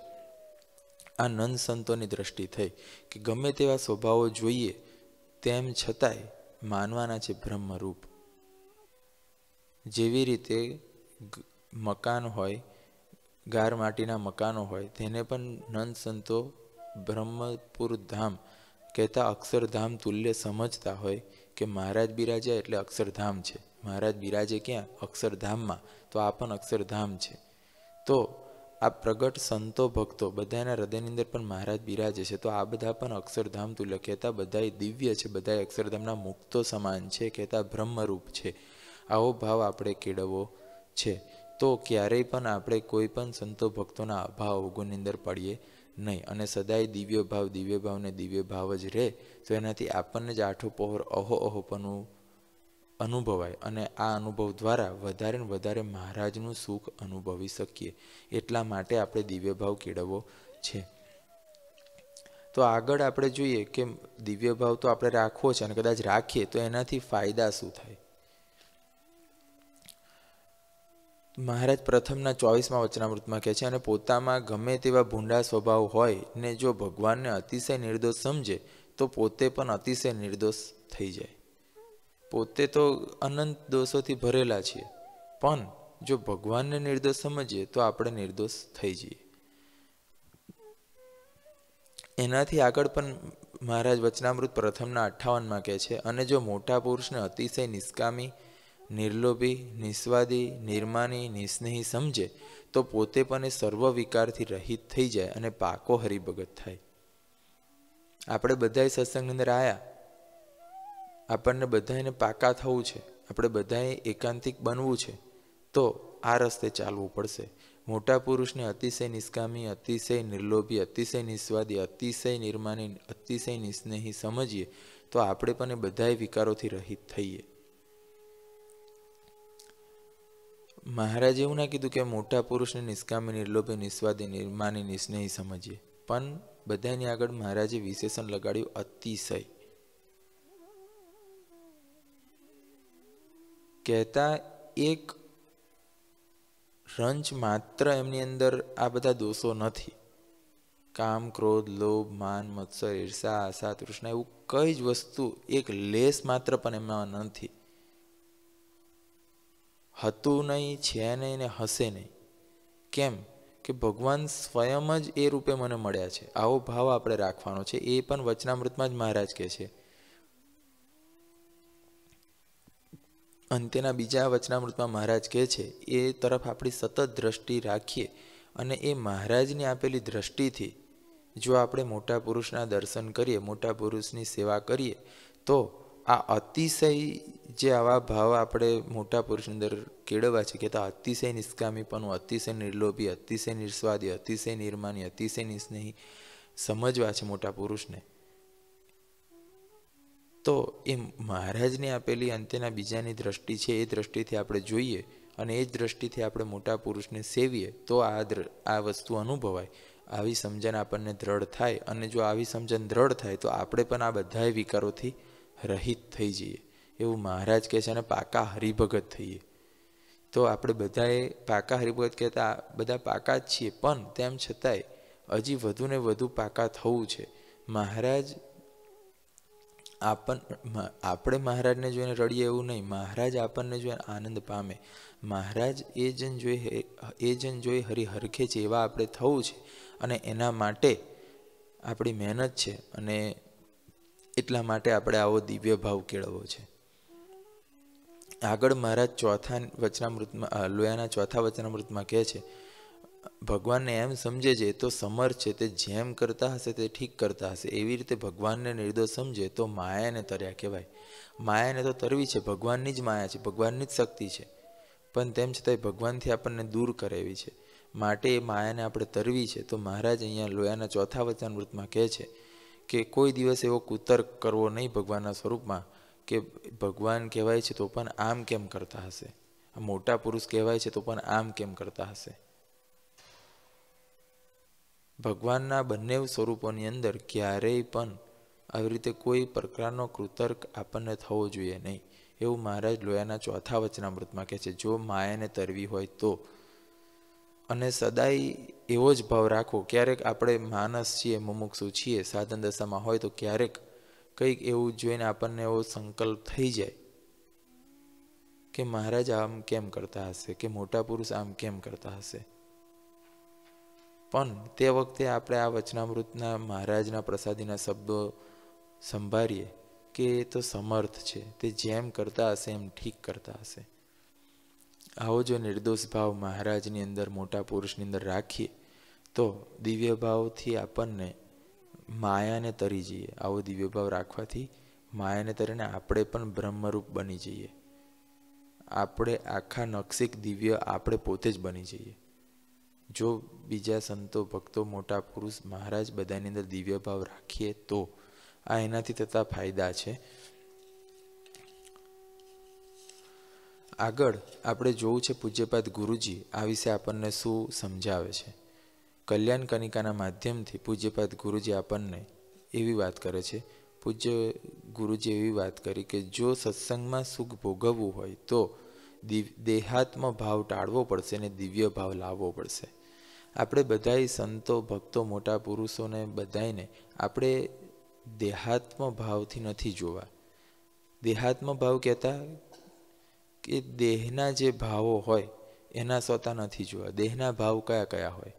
આ નંદ સંતોની દ્રષ્ટિ થઈ કે ગમે તેવા સ્વભાવો જોઈએ તેમ છતાંય માનવાના છે બ્રહ્મરૂપ જેવી રીતે મકાન હોય ગાર માટીના મકાનો હોય તેને પણ નંદ સંતો બ્રહ્મપુર ધામ કહેતા અક્ષરધામ તુલ્ય સમજતા હોય કે મહારાજ બિરાજે એટલે અક્ષરધામ છે મહારાજ બિરાજે ક્યાં અક્ષરધામમાં તો આ પણ અક્ષરધામ છે તો આ પ્રગટ સંતો ભક્તો બધાના હૃદયની અંદર પણ મહારાજ બિરાજે છે તો આ બધા પણ અક્ષરધામ તુલ્ય કહેતા બધાએ દિવ્ય છે બધાએ અક્ષરધામના મુક્તો સમાન છે કહેતા બ્રહ્મરૂપ છે આવો ભાવ આપણે કેળવવો છે તો ક્યારેય પણ આપણે કોઈ પણ સંતો ભક્તોના અભાવ અવગુણની અંદર પડીએ નહીં અને સદાય દિવ્ય ભાવ દિવ્ય ભાવને દિવ્ય ભાવ જ રહે તો એનાથી આપણને જ આઠો પહોર અહો અહોપનું અનુભવાય અને આ અનુભવ દ્વારા વધારે ને વધારે મહારાજનું સુખ અનુભવી શકીએ એટલા માટે આપણે દિવ્ય ભાવ કેળવવો છે તો આગળ આપણે જોઈએ કે દિવ્ય ભાવ તો આપણે રાખવો છે અને કદાચ રાખીએ તો એનાથી ફાયદા શું થાય મહારાજ પ્રથમના ચોવીસમાં વચનામૃતમાં કહે છે અને પોતામાં ગમે તેવા ભૂંડા સ્વભાવ હોય ને જો ભગવાનને અતિશય નિર્દોષ સમજે તો પોતે પણ અતિશય નિર્દોષ થઈ જાય પોતે તો અનંત દોષોથી ભરેલા છીએ પણ જો ભગવાનને નિર્દોષ સમજીએ તો આપણે નિર્દોષ થઈ જઈએ એનાથી આગળ પણ મહારાજ વચનામૃત પ્રથમના અઠ્ઠાવનમાં કહે છે અને જો મોટા પુરુષને અતિશય નિષ્કામી નિર્લોભી નિસ્વાદી નિર્માની નિસ્નેહી સમજે તો પોતે પણ એ સર્વ વિકારથી રહિત થઈ જાય અને પાકો હરિભગત થાય આપણે બધાએ સત્સંગ અંદર આવ્યા આપણને બધાને પાકા થવું છે આપણે બધાએ એકાંતિક બનવું છે તો આ રસ્તે ચાલવું પડશે મોટા પુરુષને અતિશય નિષ્કામી અતિશય નિર્લોભી અતિશય નિસ્વાદી અતિશય નિર્માની અતિશય નિસ્નેહી સમજીએ તો આપણે પણ એ બધાએ વિકારોથી રહિત થઈએ મહારાજે એવું ના કીધું કે મોટા પુરુષને નિષ્કામી નિર્લોભે નિસ્વાદે નિર્માની નિસ્નેહી સમજીએ પણ બધાની આગળ મહારાજે વિશેષણ લગાડ્યું અતિશય કહેતા એક રંચ માત્ર એમની અંદર આ બધા દોષો નથી કામ ક્રોધ લોભ માન મત્સર ઈર્ષા આશા તૃષ્ણા એવું કઈ જ વસ્તુ એક લેસ માત્ર પણ એમાં નથી હતું નહીં છે નહીં ને હશે નહીં કેમ કે ભગવાન સ્વયં જ એ રૂપે મને મળ્યા છે આવો ભાવ આપણે રાખવાનો છે એ પણ વચનામૃતમાં જ મહારાજ કહે છે અંતેના બીજા વચનામૃતમાં મહારાજ કહે છે એ તરફ આપણી સતત દ્રષ્ટિ રાખીએ અને એ મહારાજની આપેલી દ્રષ્ટિથી જો આપણે મોટા પુરુષના દર્શન કરીએ મોટા પુરુષની સેવા કરીએ તો આ અતિશય જે આવા ભાવ આપણે મોટા પુરુષની અંદર કેળવવા છે કે તો અતિશય નિષ્કામીપણું અતિશય નિર્લોભી અતિશય નિર્સ્વાદી અતિશય નિર્માની અતિશય નિસ્નેહી સમજવા છે મોટા પુરુષને તો એ મહારાજને આપેલી અંતેના બીજાની દ્રષ્ટિ છે એ દ્રષ્ટિથી આપણે જોઈએ અને એ જ દ્રષ્ટિથી આપણે મોટા પુરુષને સેવીએ તો આ દ્ર આ વસ્તુ અનુભવાય આવી સમજણ આપણને દ્રઢ થાય અને જો આવી સમજણ દ્રઢ થાય તો આપણે પણ આ બધા વિકારોથી રહિત થઈ જઈએ એવું મહારાજ કહે છે અને પાકા હરિભગત થઈએ તો આપણે બધાએ પાકા હરિભગત કહેતા બધા પાકા જ છીએ પણ તેમ છતાંય હજી વધુ ને વધુ પાકા થવું છે મહારાજ આપણ આપણે મહારાજને જોઈને રડીએ એવું નહીં મહારાજ આપણને જોઈને આનંદ પામે મહારાજ એ જન જોઈ એ જન જોઈ હરી હરખે છે એવા આપણે થવું છે અને એના માટે આપણી મહેનત છે અને એટલા માટે આપણે આવો દિવ્ય ભાવ કેળવવો છે આગળ મહારાજ ચોથા વચનામૃતમાં લોયાના ચોથા વચનામૃતમાં કહે છે ભગવાનને એમ સમજે છે તો સમર છે તે જેમ કરતા હશે તે ઠીક કરતા હશે એવી રીતે ભગવાનને નિર્દોષ સમજે તો માયાને તર્યા કહેવાય માયાને તો તરવી છે ભગવાનની જ માયા છે ભગવાનની જ શક્તિ છે પણ તેમ છતાંય ભગવાનથી આપણને દૂર કરે એવી છે માટે એ માયાને આપણે તરવી છે તો મહારાજ અહીંયા લોયાના ચોથા વચનામૃતમાં કહે છે કે કોઈ દિવસ એવો કુતર્ક કરવો નહીં ભગવાનના સ્વરૂપમાં કે ભગવાન કહેવાય છે તો પણ આમ કેમ કરતા હશે મોટા પુરુષ કહેવાય છે તો પણ આમ કેમ કરતા હશે ભગવાનના બંને સ્વરૂપોની અંદર ક્યારેય પણ આવી રીતે કોઈ પ્રકારનો કૃતર્ક આપણને થવો જોઈએ નહીં એવું મહારાજ લોયાના ચોથા વચનામૃતમાં કહે છે જો માયાને તરવી હોય તો અને સદાય એવો જ ભાવ રાખવો ક્યારેક આપણે માનસ છીએ મુમુક્ષુ છીએ સાધન દશામાં હોય તો ક્યારેક કંઈક એવું જોઈને આપણને એવો સંકલ્પ થઈ જાય કે મહારાજ આમ કેમ કરતા હશે કે મોટા પુરુષ આમ કેમ કરતા હશે પણ તે વખતે આપણે આ વચનામૃતના મહારાજના પ્રસાદીના શબ્દો સંભાળીએ કે એ તો સમર્થ છે તે જેમ કરતા હશે એમ ઠીક કરતા હશે આવો જો નિર્દોષ ભાવ મહારાજની અંદર મોટા પુરુષની અંદર રાખીએ તો દિવ્ય ભાવથી આપણને માયાને તરી જઈએ આવો દિવ્ય ભાવ રાખવાથી માયાને તરીને આપણે પણ બ્રહ્મરૂપ બની જઈએ આપણે આખા નક્ષિક દિવ્ય આપણે પોતે જ બની જઈએ જો બીજા સંતો ભક્તો મોટા પુરુષ મહારાજ બધાની અંદર દિવ્ય ભાવ રાખીએ તો આ એનાથી થતા ફાયદા છે આગળ આપણે જોવું છે પૂજ્યપાદ ગુરુજી આ વિશે આપણને શું સમજાવે છે કલ્યાણ કનિકાના માધ્યમથી પૂજ્યપાદ ગુરુજી આપણને એવી વાત કરે છે પૂજ્ય ગુરુજી એવી વાત કરી કે જો સત્સંગમાં સુખ ભોગવવું હોય તો દિવ દેહાત્મ ભાવ ટાળવો પડશે અને દિવ્ય ભાવ લાવવો પડશે આપણે બધાય સંતો ભક્તો મોટા પુરુષોને બધાયને આપણે દેહાત્મ ભાવથી નથી જોવા દેહાત્મ ભાવ કહેતા કે દેહના જે ભાવો હોય એના સોતા નથી જોવા દેહના ભાવ કયા કયા હોય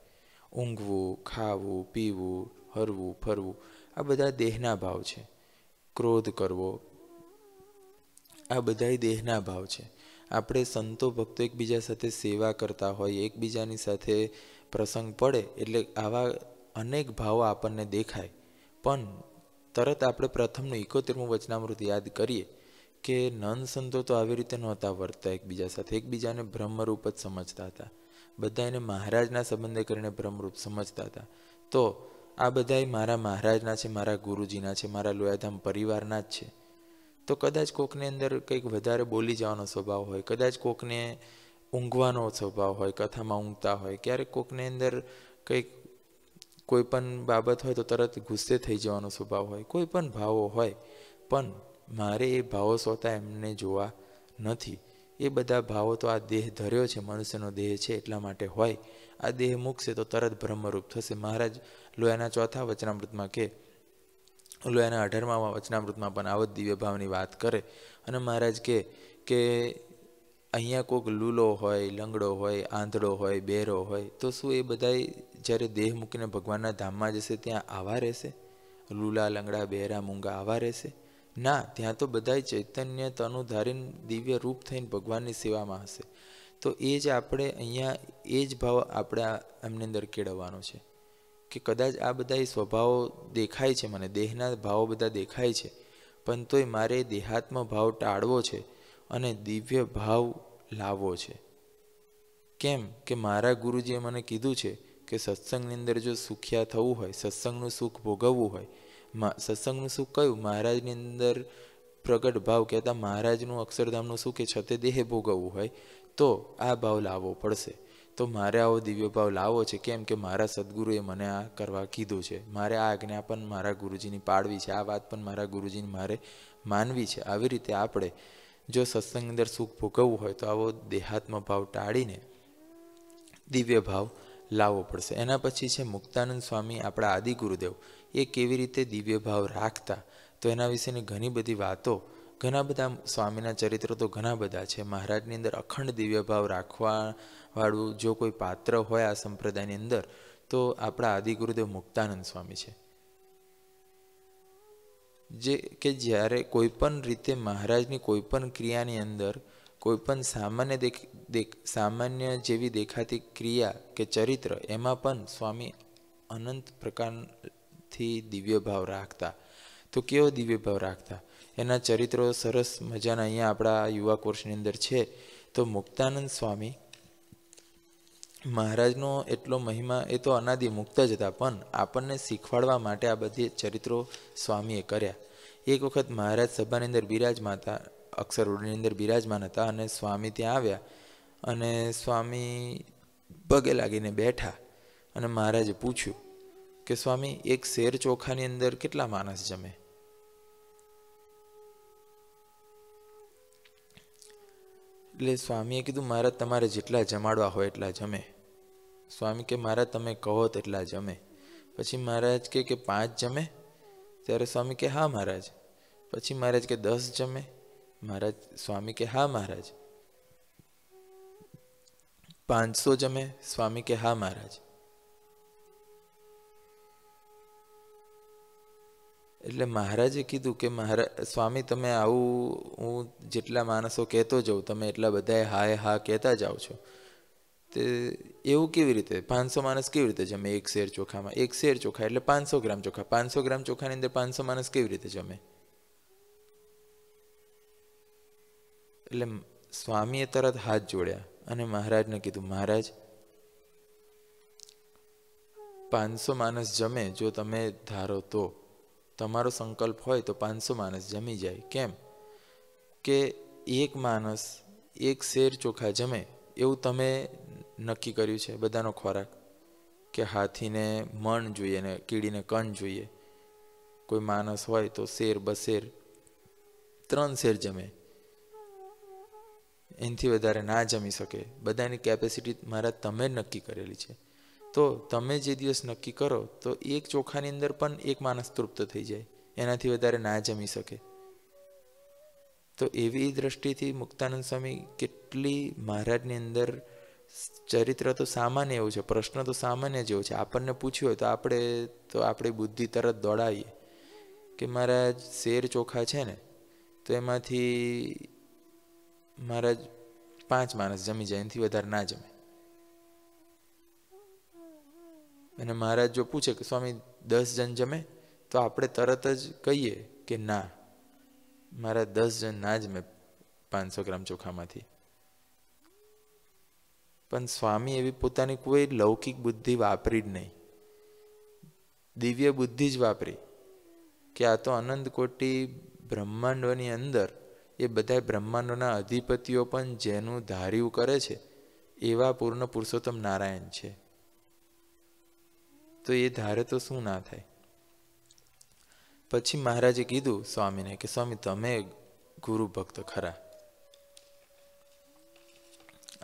ઊંઘવું ખાવું પીવું હરવું ફરવું આ બધા દેહના ભાવ છે ક્રોધ કરવો આ બધા દેહના ભાવ છે આપણે સંતો ભક્તો એકબીજા સાથે સેવા કરતા હોય એકબીજાની સાથે પ્રસંગ પડે એટલે આવા અનેક ભાવો આપણને દેખાય પણ તરત આપણે પ્રથમનું એકોતેરમું વચનામૃત યાદ કરીએ કે નન સંતો તો આવી રીતે નહોતા વર્તતા એકબીજા સાથે એકબીજાને બ્રહ્મરૂપ જ સમજતા હતા બધા એને મહારાજના સંબંધે કરીને બ્રહ્મરૂપ સમજતા હતા તો આ બધા મારા મહારાજના છે મારા ગુરુજીના છે મારા લોયાધામ પરિવારના જ છે તો કદાચ કોકની અંદર કંઈક વધારે બોલી જવાનો સ્વભાવ હોય કદાચ કોકને ઊંઘવાનો સ્વભાવ હોય કથામાં ઊંઘતા હોય ક્યારેક કોકની અંદર કંઈક કોઈ પણ બાબત હોય તો તરત ગુસ્સે થઈ જવાનો સ્વભાવ હોય કોઈ પણ ભાવો હોય પણ મારે એ ભાવો સોતા એમને જોવા નથી એ બધા ભાવો તો આ દેહ ધર્યો છે મનુષ્યનો દેહ છે એટલા માટે હોય આ દેહ મૂકશે તો તરત બ્રહ્મરૂપ થશે મહારાજ લોયાના ચોથા વચનામૃતમાં કે લોયાના અઢારમાં વચનામૃતમાં પણ આવો જ દિવ્ય ભાવની વાત કરે અને મહારાજ કે કે અહીંયા કોઈક લૂલો હોય લંગડો હોય આંધળો હોય બેરો હોય તો શું એ બધા જ્યારે દેહ મૂકીને ભગવાનના ધામમાં જશે ત્યાં આવા રહેશે લૂલા લંગડા બેરા મૂંગા આવા રહેશે ના ત્યાં તો બધા ચૈતન્ય તનુ ધારીને દિવ્ય રૂપ થઈને ભગવાનની સેવામાં હશે તો એ જ આપણે અહીંયા એ જ ભાવ આપણે એમની અંદર કેળવવાનો છે કે કદાચ આ બધા સ્વભાવો દેખાય છે મને દેહના ભાવો બધા દેખાય છે પણ તોય મારે દેહાત્મ ભાવ ટાળવો છે અને દિવ્ય ભાવ લાવવો છે કેમ કે મારા ગુરુજીએ મને કીધું છે કે સત્સંગની અંદર જો સુખ્યા થવું હોય સત્સંગનું સુખ ભોગવવું હોય સત્સંગનું શું કયું મહારાજની અંદર પ્રગટ ભાવ કહેતા મહારાજનું અક્ષરધામનું શું કે છતે દેહ ભોગવવું હોય તો આ ભાવ લાવવો પડશે તો મારે આવો દિવ્ય ભાવ લાવવો છે કેમ કે મારા સદગુરુએ મને આ કરવા કીધું છે મારે આ આજ્ઞા પણ મારા ગુરુજીની પાડવી છે આ વાત પણ મારા ગુરુજીની મારે માનવી છે આવી રીતે આપણે જો સત્સંગની અંદર સુખ ભોગવવું હોય તો આવો દેહાત્મ ભાવ ટાળીને દિવ્ય ભાવ લાવવો પડશે એના પછી છે મુક્તાનંદ સ્વામી આપણા આદિ ગુરુદેવ એ કેવી રીતે દિવ્ય ભાવ રાખતા તો એના વિશેની ઘણી બધી વાતો ઘણા બધા સ્વામીના ચરિત્ર તો ઘણા બધા છે મહારાજની અંદર અખંડ દિવ્ય ભાવ વાળું જો કોઈ પાત્ર હોય આ સંપ્રદાયની અંદર તો આપણા આદિગુરુદેવ મુક્તાનંદ સ્વામી છે જે કે જ્યારે કોઈ પણ રીતે મહારાજની કોઈ પણ ક્રિયાની અંદર કોઈ પણ સામાન્ય દેખ સામાન્ય જેવી દેખાતી ક્રિયા કે ચરિત્ર એમાં પણ સ્વામી અનંત પ્રકાર મનથી દિવ્ય ભાવ રાખતા તો કેવો દિવ્ય ભાવ રાખતા એના ચરિત્રો સરસ મજાના અહીંયા આપણા યુવા કોર્ષની અંદર છે તો મુક્તાનંદ સ્વામી મહારાજનો એટલો મહિમા એ તો અનાદિ મુક્ત જ હતા પણ આપણને શીખવાડવા માટે આ બધી ચરિત્રો સ્વામીએ કર્યા એક વખત મહારાજ સભાની અંદર બિરાજમાં હતા અક્ષરરોડની અંદર બિરાજમાન હતા અને સ્વામી ત્યાં આવ્યા અને સ્વામી પગે લાગીને બેઠા અને મહારાજે પૂછ્યું કે સ્વામી એક શેર ચોખાની અંદર કેટલા માણસ જમે એટલે સ્વામીએ કીધું મારા તમારે જેટલા જમાડવા હોય એટલા જમે સ્વામી કે મારા તમે કહો તેટલા જમે પછી મહારાજ કે કે પાંચ જમે ત્યારે સ્વામી કે હા મહારાજ પછી મહારાજ કે દસ જમે મહારાજ સ્વામી કે હા મહારાજ પાંચસો જમે સ્વામી કે હા મહારાજ એટલે મહારાજે કીધું કે મહારાજ સ્વામી તમે આવું હું જેટલા માણસો કહેતો જાઉં તમે એટલા બધાએ હાય હા કહેતા જાઓ છો તે એવું કેવી રીતે પાંચસો માણસ કેવી રીતે જમે એક શેર ચોખામાં એક શેર ચોખા એટલે પાંચસો ગ્રામ ચોખા પાંચસો ગ્રામ ચોખાની અંદર પાંચસો માણસ કેવી રીતે જમે એટલે સ્વામીએ તરત હાથ જોડ્યા અને મહારાજને કીધું મહારાજ પાંચસો માણસ જમે જો તમે ધારો તો તમારો સંકલ્પ હોય તો પાંચસો માણસ જમી જાય કેમ કે એક માણસ એક શેર ચોખા જમે એવું તમે નક્કી કર્યું છે બધાનો ખોરાક કે હાથીને મણ જોઈએ ને કીડીને કણ જોઈએ કોઈ માણસ હોય તો શેર બશેર ત્રણ શેર જમે એનાથી વધારે ના જમી શકે બધાની કેપેસિટી મારા તમે જ નક્કી કરેલી છે તો તમે જે દિવસ નક્કી કરો તો એક ચોખાની અંદર પણ એક માણસ તૃપ્ત થઈ જાય એનાથી વધારે ના જમી શકે તો એવી દ્રષ્ટિથી મુક્તાનંદ સ્વામી કેટલી મહારાજની અંદર ચરિત્ર તો સામાન્ય એવું છે પ્રશ્ન તો સામાન્ય જેવો છે આપણને પૂછ્યું હોય તો આપણે તો આપણી બુદ્ધિ તરત દોડાવીએ કે મારા શેર ચોખા છે ને તો એમાંથી મારા પાંચ માણસ જમી જાય એનાથી વધારે ના જમે અને મહારાજ જો પૂછે કે સ્વામી દસ જણ જમે તો આપણે તરત જ કહીએ કે ના મારા દસ જણ ના જ મેં પાંચસો ગ્રામ ચોખામાંથી પણ સ્વામી એવી પોતાની કોઈ લૌકિક બુદ્ધિ વાપરી જ નહીં દિવ્ય બુદ્ધિ જ વાપરી કે આ તો અનંત કોટી બ્રહ્માંડોની અંદર એ બધા બ્રહ્માંડોના અધિપતિઓ પણ જેનું ધાર્યું કરે છે એવા પૂર્ણ પુરુષોત્તમ નારાયણ છે તો એ ધારે તો શું ના થાય પછી મહારાજે કીધું સ્વામીને કે સ્વામી તમે ગુરુ ભક્ત ખરા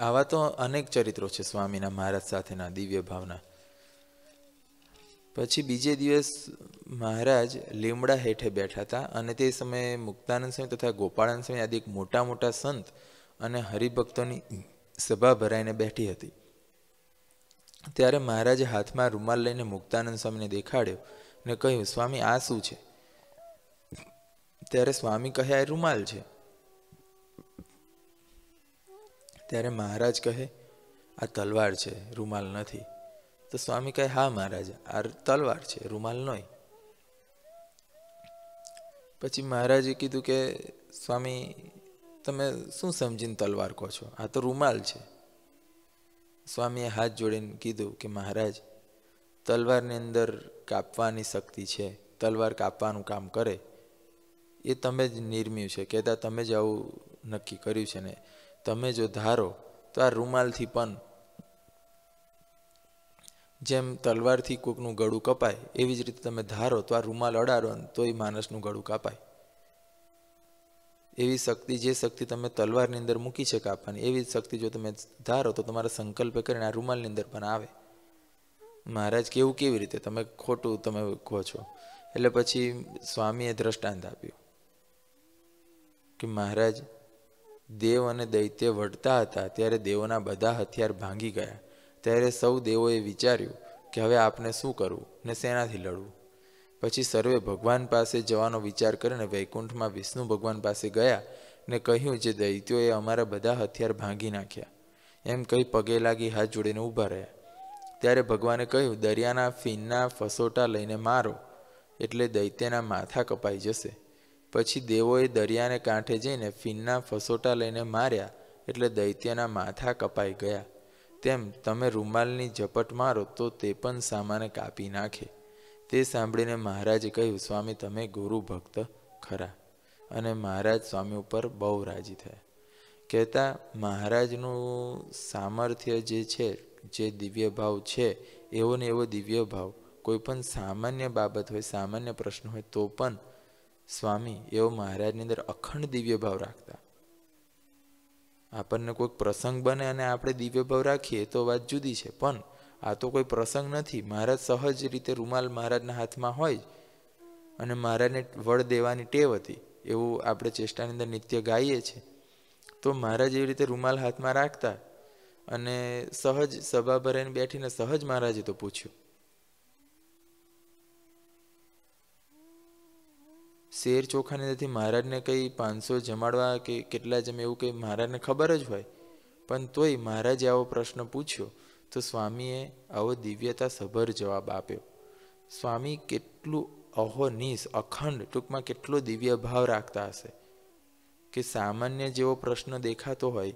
આવા તો અનેક ચરિત્રો છે સ્વામીના મહારાજ સાથેના દિવ્ય ભાવના પછી બીજે દિવસ મહારાજ લીમડા હેઠે બેઠા હતા અને તે સમયે મુક્તાનંદ સ્વામી તથા ગોપાળાનંદ સ્વામી આદિ એક મોટા મોટા સંત અને હરિભક્તોની સભા ભરાઈને બેઠી હતી ત્યારે મહારાજે હાથમાં રૂમાલ લઈને મુક્તાનંદ સ્વામીને દેખાડ્યો ને કહ્યું સ્વામી આ શું છે ત્યારે સ્વામી કહે આ રૂમાલ છે ત્યારે મહારાજ કહે આ તલવાર છે રૂમાલ નથી તો સ્વામી કહે હા મહારાજ આ તલવાર છે રૂમાલ નહીં પછી મહારાજે કીધું કે સ્વામી તમે શું સમજીને તલવાર કહો છો આ તો રૂમાલ છે સ્વામીએ હાથ જોડીને કીધું કે મહારાજ તલવારની અંદર કાપવાની શક્તિ છે તલવાર કાપવાનું કામ કરે એ તમે જ નિર્મ્યું છે કહેતા તમે જ આવું નક્કી કર્યું છે ને તમે જો ધારો તો આ રૂમાલથી પણ જેમ તલવારથી કોકનું ગળું કપાય એવી જ રીતે તમે ધારો તો આ રૂમાલ અડાડો તો એ માણસનું ગળું કપાય એવી શક્તિ જે શક્તિ તમે તલવારની અંદર મૂકી છે કાપવાની એવી શક્તિ જો તમે ધારો તો તમારા સંકલ્પે કરીને આ રૂમાલની અંદર પણ આવે મહારાજ કેવું કેવી રીતે તમે ખોટું તમે કહો છો એટલે પછી સ્વામીએ દ્રષ્ટાંત આપ્યું કે મહારાજ દેવ અને દૈત્ય વઢતા હતા ત્યારે દેવોના બધા હથિયાર ભાંગી ગયા ત્યારે સૌ દેવોએ વિચાર્યું કે હવે આપણે શું કરવું ને શેનાથી લડવું પછી સર્વે ભગવાન પાસે જવાનો વિચાર કરીને વૈકુંઠમાં વિષ્ણુ ભગવાન પાસે ગયા ને કહ્યું જે દૈત્યોએ અમારા બધા હથિયાર ભાંગી નાખ્યા એમ કહી પગે લાગી હાથ જોડીને ઊભા રહ્યા ત્યારે ભગવાને કહ્યું દરિયાના ફીનના ફસોટા લઈને મારો એટલે દૈત્યના માથા કપાઈ જશે પછી દેવોએ દરિયાને કાંઠે જઈને ફીનના ફસોટા લઈને માર્યા એટલે દૈત્યના માથા કપાઈ ગયા તેમ તમે રૂમાલની ઝપટ મારો તો તે પણ સામાને કાપી નાખે તે સાંભળીને મહારાજે કહ્યું સ્વામી તમે ગુરુ ભક્ત ખરા અને મહારાજ સ્વામી ઉપર બહુ રાજી થયા કહેતા મહારાજનું સામર્થ્ય જે છે જે દિવ્ય ભાવ છે એવો ને એવો દિવ્ય ભાવ કોઈ પણ સામાન્ય બાબત હોય સામાન્ય પ્રશ્ન હોય તો પણ સ્વામી એવો મહારાજની અંદર અખંડ દિવ્ય ભાવ રાખતા આપણને કોઈક પ્રસંગ બને અને આપણે દિવ્ય ભાવ રાખીએ તો વાત જુદી છે પણ આ તો કોઈ પ્રસંગ નથી મહારાજ સહજ રીતે રૂમાલ મહારાજના હાથમાં હોય અને મહારાજને વડ દેવાની ટેવ હતી એવું આપણે ચેષ્ટાની અંદર નિત્ય ગાઈએ છીએ તો મહારાજ એવી રીતે રૂમાલ હાથમાં રાખતા અને સહજ સભા ભરાઈને બેઠીને સહજ મહારાજે તો પૂછ્યું શેર ચોખાની અંદરથી મહારાજને કંઈ પાંચસો જમાડવા કે કેટલા જમે એવું કંઈ મહારાજને ખબર જ હોય પણ તોય મહારાજે આવો પ્રશ્ન પૂછ્યો તો સ્વામીએ આવો દિવ્યતા સભર જવાબ આપ્યો સ્વામી કેટલું અહોનીશ અખંડ ટૂંકમાં કેટલો દિવ્ય ભાવ રાખતા હશે કે સામાન્ય જેવો પ્રશ્ન દેખાતો હોય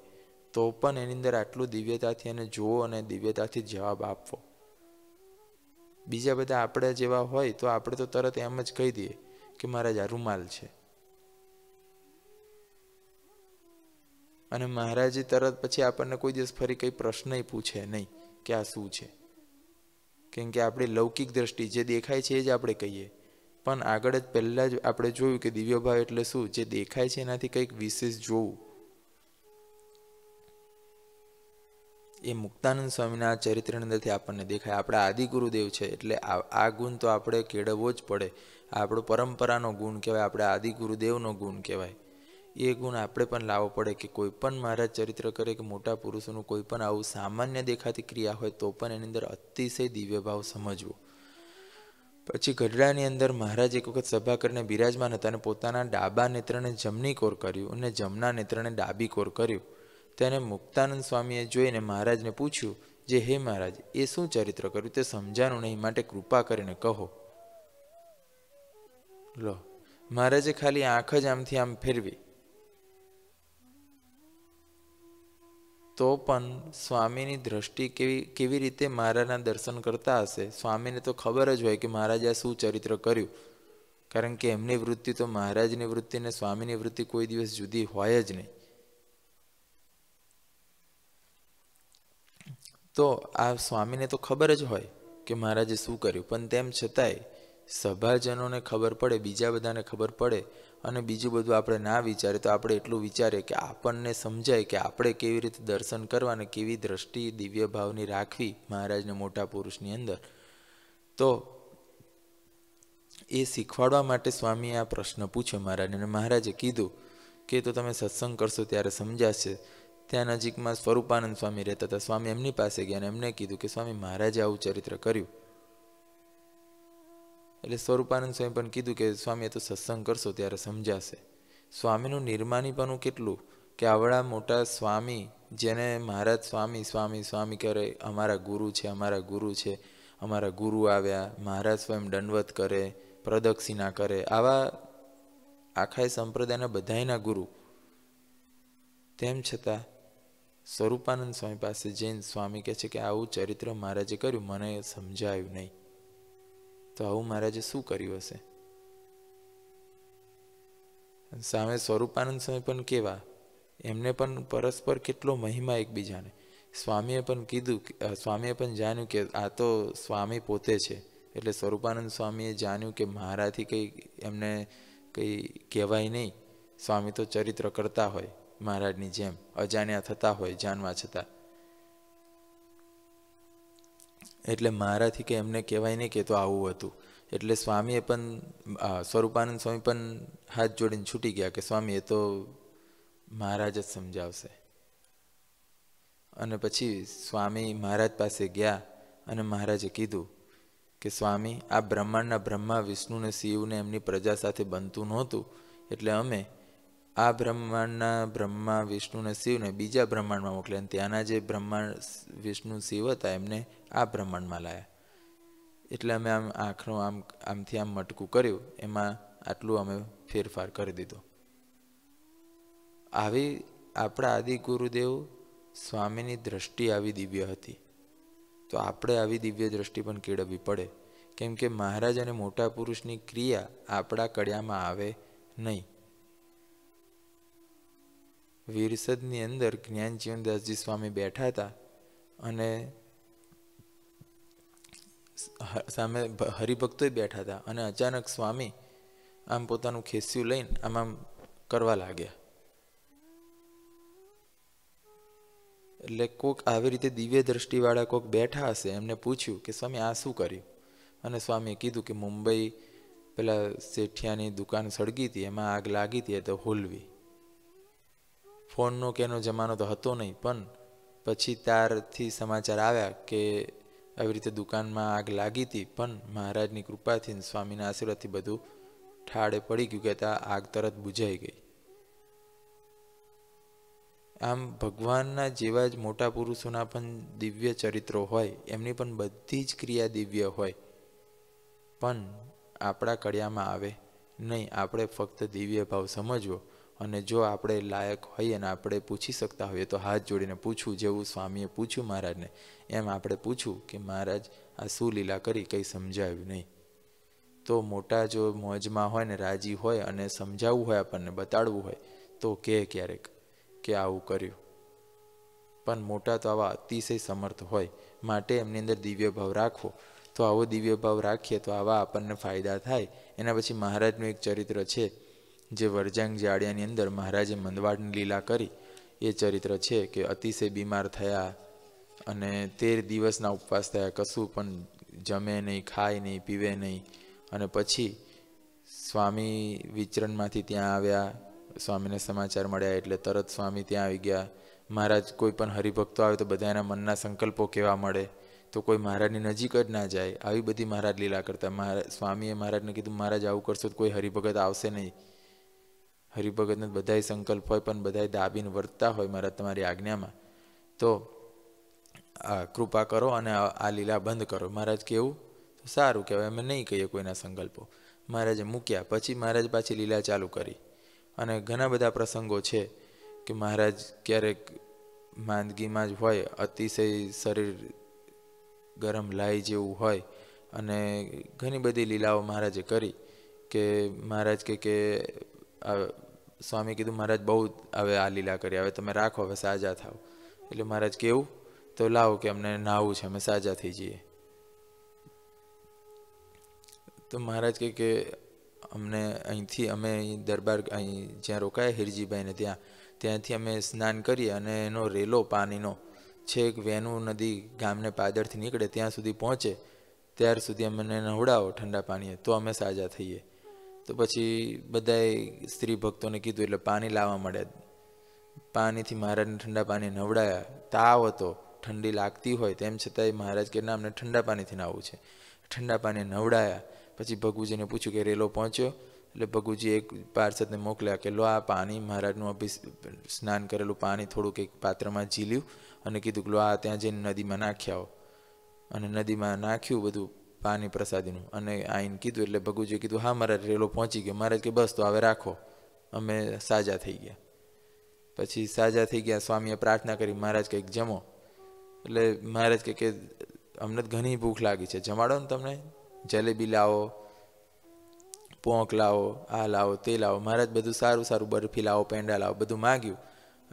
તો પણ એની અંદર આટલું દિવ્યતાથી એને જોવો અને દિવ્યતાથી જવાબ આપવો બીજા બધા આપણા જેવા હોય તો આપણે તો તરત એમ જ કહી દઈએ કે મહારાજ આ રૂમાલ છે અને મહારાજે તરત પછી આપણને કોઈ દિવસ ફરી કંઈ પ્રશ્નય પૂછે નહીં કે આ શું છે કેમ કે આપણે લૌકિક દ્રષ્ટિ જે દેખાય છે એ જ આપણે કહીએ પણ આગળ જ પહેલાં જ આપણે જોયું કે દિવ્યભાવ એટલે શું જે દેખાય છે એનાથી કંઈક વિશેષ જોવું એ મુક્તાનંદ સ્વામીના ચરિત્રની અંદરથી આપણને દેખાય આપણા આદિગુરુદેવ છે એટલે આ ગુણ તો આપણે કેળવવો જ પડે આ આપણો પરંપરાનો ગુણ કહેવાય આપણે આદિગુરુદેવનો ગુણ કહેવાય એ ગુણ આપણે પણ લાવવો પડે કે કોઈ પણ મારા ચરિત્ર કરે કે મોટા પુરુષોનું કોઈ પણ આવું સામાન્ય દેખાતી ક્રિયા હોય તો પણ એની અંદર અતિશય દિવ્ય ભાવ સમજવો પછી ગઢડાની અંદર મહારાજ એક વખત સભા કરીને બિરાજમાન હતા અને પોતાના ડાબા નેત્રને જમની કોર કર્યું અને જમના નેત્રને ડાબી કોર કર્યું તેને મુક્તાનંદ સ્વામીએ જોઈને મહારાજને પૂછ્યું જે હે મહારાજ એ શું ચરિત્ર કર્યું તે સમજાણું નહીં માટે કૃપા કરીને કહો લો મહારાજે ખાલી આંખ જ આમથી આમ ફેરવી તો પણ સ્વામીની દ્રષ્ટિ કેવી કેવી રીતે મહારાજના દર્શન કરતા હશે સ્વામીને તો ખબર જ હોય કે મહારાજે શું ચરિત્ર કર્યું કારણ કે એમની વૃત્તિ તો મહારાજની વૃત્તિ અને સ્વામીની વૃત્તિ કોઈ દિવસ જુદી હોય જ નહીં તો આ સ્વામીને તો ખબર જ હોય કે મહારાજે શું કર્યું પણ તેમ છતાંય સભાજનોને ખબર પડે બીજા બધાને ખબર પડે અને બીજું બધું આપણે ના વિચારીએ તો આપણે એટલું વિચારીએ કે આપણને સમજાય કે આપણે કેવી રીતે દર્શન કરવા અને કેવી દ્રષ્ટિ દિવ્ય ભાવની રાખવી મહારાજને મોટા પુરુષની અંદર તો એ શીખવાડવા માટે સ્વામીએ આ પ્રશ્ન પૂછ્યો મહારાજને અને મહારાજે કીધું કે તો તમે સત્સંગ કરશો ત્યારે સમજાશે ત્યાં નજીકમાં સ્વરૂપાનંદ સ્વામી રહેતા હતા સ્વામી એમની પાસે ગયા અને એમને કીધું કે સ્વામી મહારાજે આવું ચરિત્ર કર્યું એટલે સ્વરૂપાનંદ સ્વામી પણ કીધું કે સ્વામી તો સત્સંગ કરશો ત્યારે સમજાશે સ્વામીનું નિર્માનીપણું કેટલું કે આવડા મોટા સ્વામી જેને મહારાજ સ્વામી સ્વામી સ્વામી કરે અમારા ગુરુ છે અમારા ગુરુ છે અમારા ગુરુ આવ્યા મહારાજ સ્વયં દંડવત કરે પ્રદક્ષિણા કરે આવા આખા સંપ્રદાયના બધાયના ગુરુ તેમ છતાં સ્વરૂપાનંદ સ્વામી પાસે જૈન સ્વામી કહે છે કે આવું ચરિત્ર મહારાજે કર્યું મને સમજાયું નહીં તો આવું મહારાજે શું કર્યું હશે સામે સ્વરૂપાનંદ સ્વામી પણ કેવા એમને પણ પરસ્પર કેટલો મહિમા એકબીજાને સ્વામીએ પણ કીધું સ્વામીએ પણ જાણ્યું કે આ તો સ્વામી પોતે છે એટલે સ્વરૂપાનંદ સ્વામીએ જાણ્યું કે મારાથી કંઈ એમને કંઈ કહેવાય નહીં સ્વામી તો ચરિત્ર કરતા હોય મહારાજની જેમ અજાણ્યા થતા હોય જાણવા છતાં એટલે મારાથી કે એમને કહેવાય નહીં કે તો આવું હતું એટલે સ્વામીએ પણ સ્વરૂપાનંદ સ્વામી પણ હાથ જોડીને છૂટી ગયા કે સ્વામી એ તો મહારાજ જ સમજાવશે અને પછી સ્વામી મહારાજ પાસે ગયા અને મહારાજે કીધું કે સ્વામી આ બ્રહ્માંડના બ્રહ્મા વિષ્ણુને શિવને એમની પ્રજા સાથે બનતું નહોતું એટલે અમે આ બ્રહ્માંડના બ્રહ્મા વિષ્ણુ શિવને બીજા બ્રહ્માંડમાં મોકલ્યા અને ત્યાંના જે બ્રહ્માંડ વિષ્ણુ શિવ હતા એમને આ પ્રમાણમાં લાયા એટલે અમે આમ આંખનું આમ આમથી આમ મટકું કર્યું એમાં આટલું અમે ફેરફાર કરી દીધો આવી આપણા આદિ ગુરુદેવ સ્વામીની દ્રષ્ટિ આવી દિવ્ય હતી તો આપણે આવી દિવ્ય દ્રષ્ટિ પણ કેળવવી પડે કેમ કે મહારાજ અને મોટા પુરુષની ક્રિયા આપણા કડિયામાં આવે નહીં વિરસદની અંદર જ્ઞાન જીવનદાસજી સ્વામી બેઠા હતા અને સામે હરિભક્તોય બેઠા હતા અને અચાનક સ્વામી આમ પોતાનું ખેસ્યું લઈને આમ આમ કરવા લાગ્યા એટલે કોક આવી રીતે દિવ્ય દ્રષ્ટિવાળા કોક બેઠા હશે એમને પૂછ્યું કે સ્વામી આ શું કર્યું અને સ્વામીએ કીધું કે મુંબઈ પેલા શેઠિયાની દુકાન સળગી હતી એમાં આગ લાગી હતી તો હોલવી ફોનનો કે એનો જમાનો તો હતો નહીં પણ પછી ત્યારથી સમાચાર આવ્યા કે આવી રીતે દુકાનમાં આગ લાગી હતી પણ મહારાજની કૃપાથી સ્વામીના આશીર્વાદથી બધું ઠાડે પડી ગયું કે કહેતા આગ તરત બુઝાઈ ગઈ આમ ભગવાનના જેવા જ મોટા પુરુષોના પણ દિવ્ય ચરિત્રો હોય એમની પણ બધી જ ક્રિયા દિવ્ય હોય પણ આપણા કડિયામાં આવે નહીં આપણે ફક્ત દિવ્ય ભાવ સમજવો અને જો આપણે લાયક હોઈએ અને આપણે પૂછી શકતા હોઈએ તો હાથ જોડીને પૂછવું જેવું સ્વામીએ પૂછ્યું મહારાજને એમ આપણે પૂછવું કે મહારાજ આ શું લીલા કરી કંઈ સમજાવ્યું નહીં તો મોટા જો મોજમાં હોય ને રાજી હોય અને સમજાવવું હોય આપણને બતાડવું હોય તો કહે ક્યારેક કે આવું કર્યું પણ મોટા તો આવા અતિશય સમર્થ હોય માટે એમની અંદર દિવ્ય ભાવ રાખવો તો આવો દિવ્ય ભાવ રાખીએ તો આવા આપણને ફાયદા થાય એના પછી મહારાજનું એક ચરિત્ર છે જે વરજાંગ જાળિયાની અંદર મહારાજે મંદવાડની લીલા કરી એ ચરિત્ર છે કે અતિશય બીમાર થયા અને તેર દિવસના ઉપવાસ થયા કશું પણ જમે નહીં ખાય નહીં પીવે નહીં અને પછી સ્વામી વિચરણમાંથી ત્યાં આવ્યા સ્વામીને સમાચાર મળ્યા એટલે તરત સ્વામી ત્યાં આવી ગયા મહારાજ કોઈ પણ હરિભક્તો આવે તો બધા એના મનના સંકલ્પો કેવા મળે તો કોઈ મહારાજની નજીક જ ના જાય આવી બધી મહારાજ લીલા કરતા મહારાજ સ્વામીએ મહારાજને કીધું મહારાજ આવું કરશો તો કોઈ હરિભગત આવશે નહીં હરિભગતને બધાય સંકલ્પ હોય પણ બધાય દાબીને વર્તતા હોય મારા તમારી આજ્ઞામાં તો આ કૃપા કરો અને આ લીલા બંધ કરો મહારાજ કેવું સારું કહેવાય અમે નહીં કહીએ કોઈના સંકલ્પો મહારાજે મૂક્યા પછી મહારાજ પાછી લીલા ચાલુ કરી અને ઘણા બધા પ્રસંગો છે કે મહારાજ ક્યારેક માંદગીમાં જ હોય અતિશય શરીર ગરમ લાય જેવું હોય અને ઘણી બધી લીલાઓ મહારાજે કરી કે મહારાજ કે સ્વામી કીધું મહારાજ બહુ હવે આ લીલા કરી હવે તમે રાખો હવે સાજા થાવ એટલે મહારાજ કેવું તો લાવો કે અમને નાહવું છે અમે સાજા થઈ જઈએ તો મહારાજ કહે કે અમને અહીંથી અમે અહીં દરબાર અહીં જ્યાં રોકાયા હિરજીભાઈને ત્યાં ત્યાંથી અમે સ્નાન કરીએ અને એનો રેલો પાણીનો છેક વેનુ નદી ગામને પાદળથી નીકળે ત્યાં સુધી પહોંચે ત્યાર સુધી અમને નવડાવો ઠંડા પાણીએ તો અમે સાજા થઈએ તો પછી બધાએ સ્ત્રી ભક્તોને કીધું એટલે પાણી લાવવા મળ્યા પાણીથી મહારાજને ઠંડા પાણી નવડાયા તાવ હતો ઠંડી લાગતી હોય તેમ છતાંય મહારાજ કે ના અમને ઠંડા પાણીથી નાવું છે ઠંડા પાણી નવડાયા પછી ભગુજીને પૂછ્યું કે રેલો પહોંચ્યો એટલે ભગુજી એક પાર્ષદને મોકલ્યા કે લો આ પાણી મહારાજનું અભિ સ્નાન કરેલું પાણી થોડુંક એક પાત્રમાં ઝીલ્યું અને કીધું કે લો આ ત્યાં જઈને નદીમાં નાખ્યા અને નદીમાં નાખ્યું બધું પાની પ્રસાદીનું અને આઈને કીધું એટલે ભગુજીએ કીધું હા મારા રેલો પહોંચી ગયો મહારાજ કે બસ તો હવે રાખો અમે સાજા થઈ ગયા પછી સાજા થઈ ગયા સ્વામીએ પ્રાર્થના કરી મહારાજ કંઈક જમો એટલે મહારાજ કે અમને જ ઘણી ભૂખ લાગી છે જમાડો ને તમને જલેબી લાવો પોંક લાવો આ લાવો તે લાવો મહારાજ બધું સારું સારું બરફી લાવો પેંડા લાવો બધું માગ્યું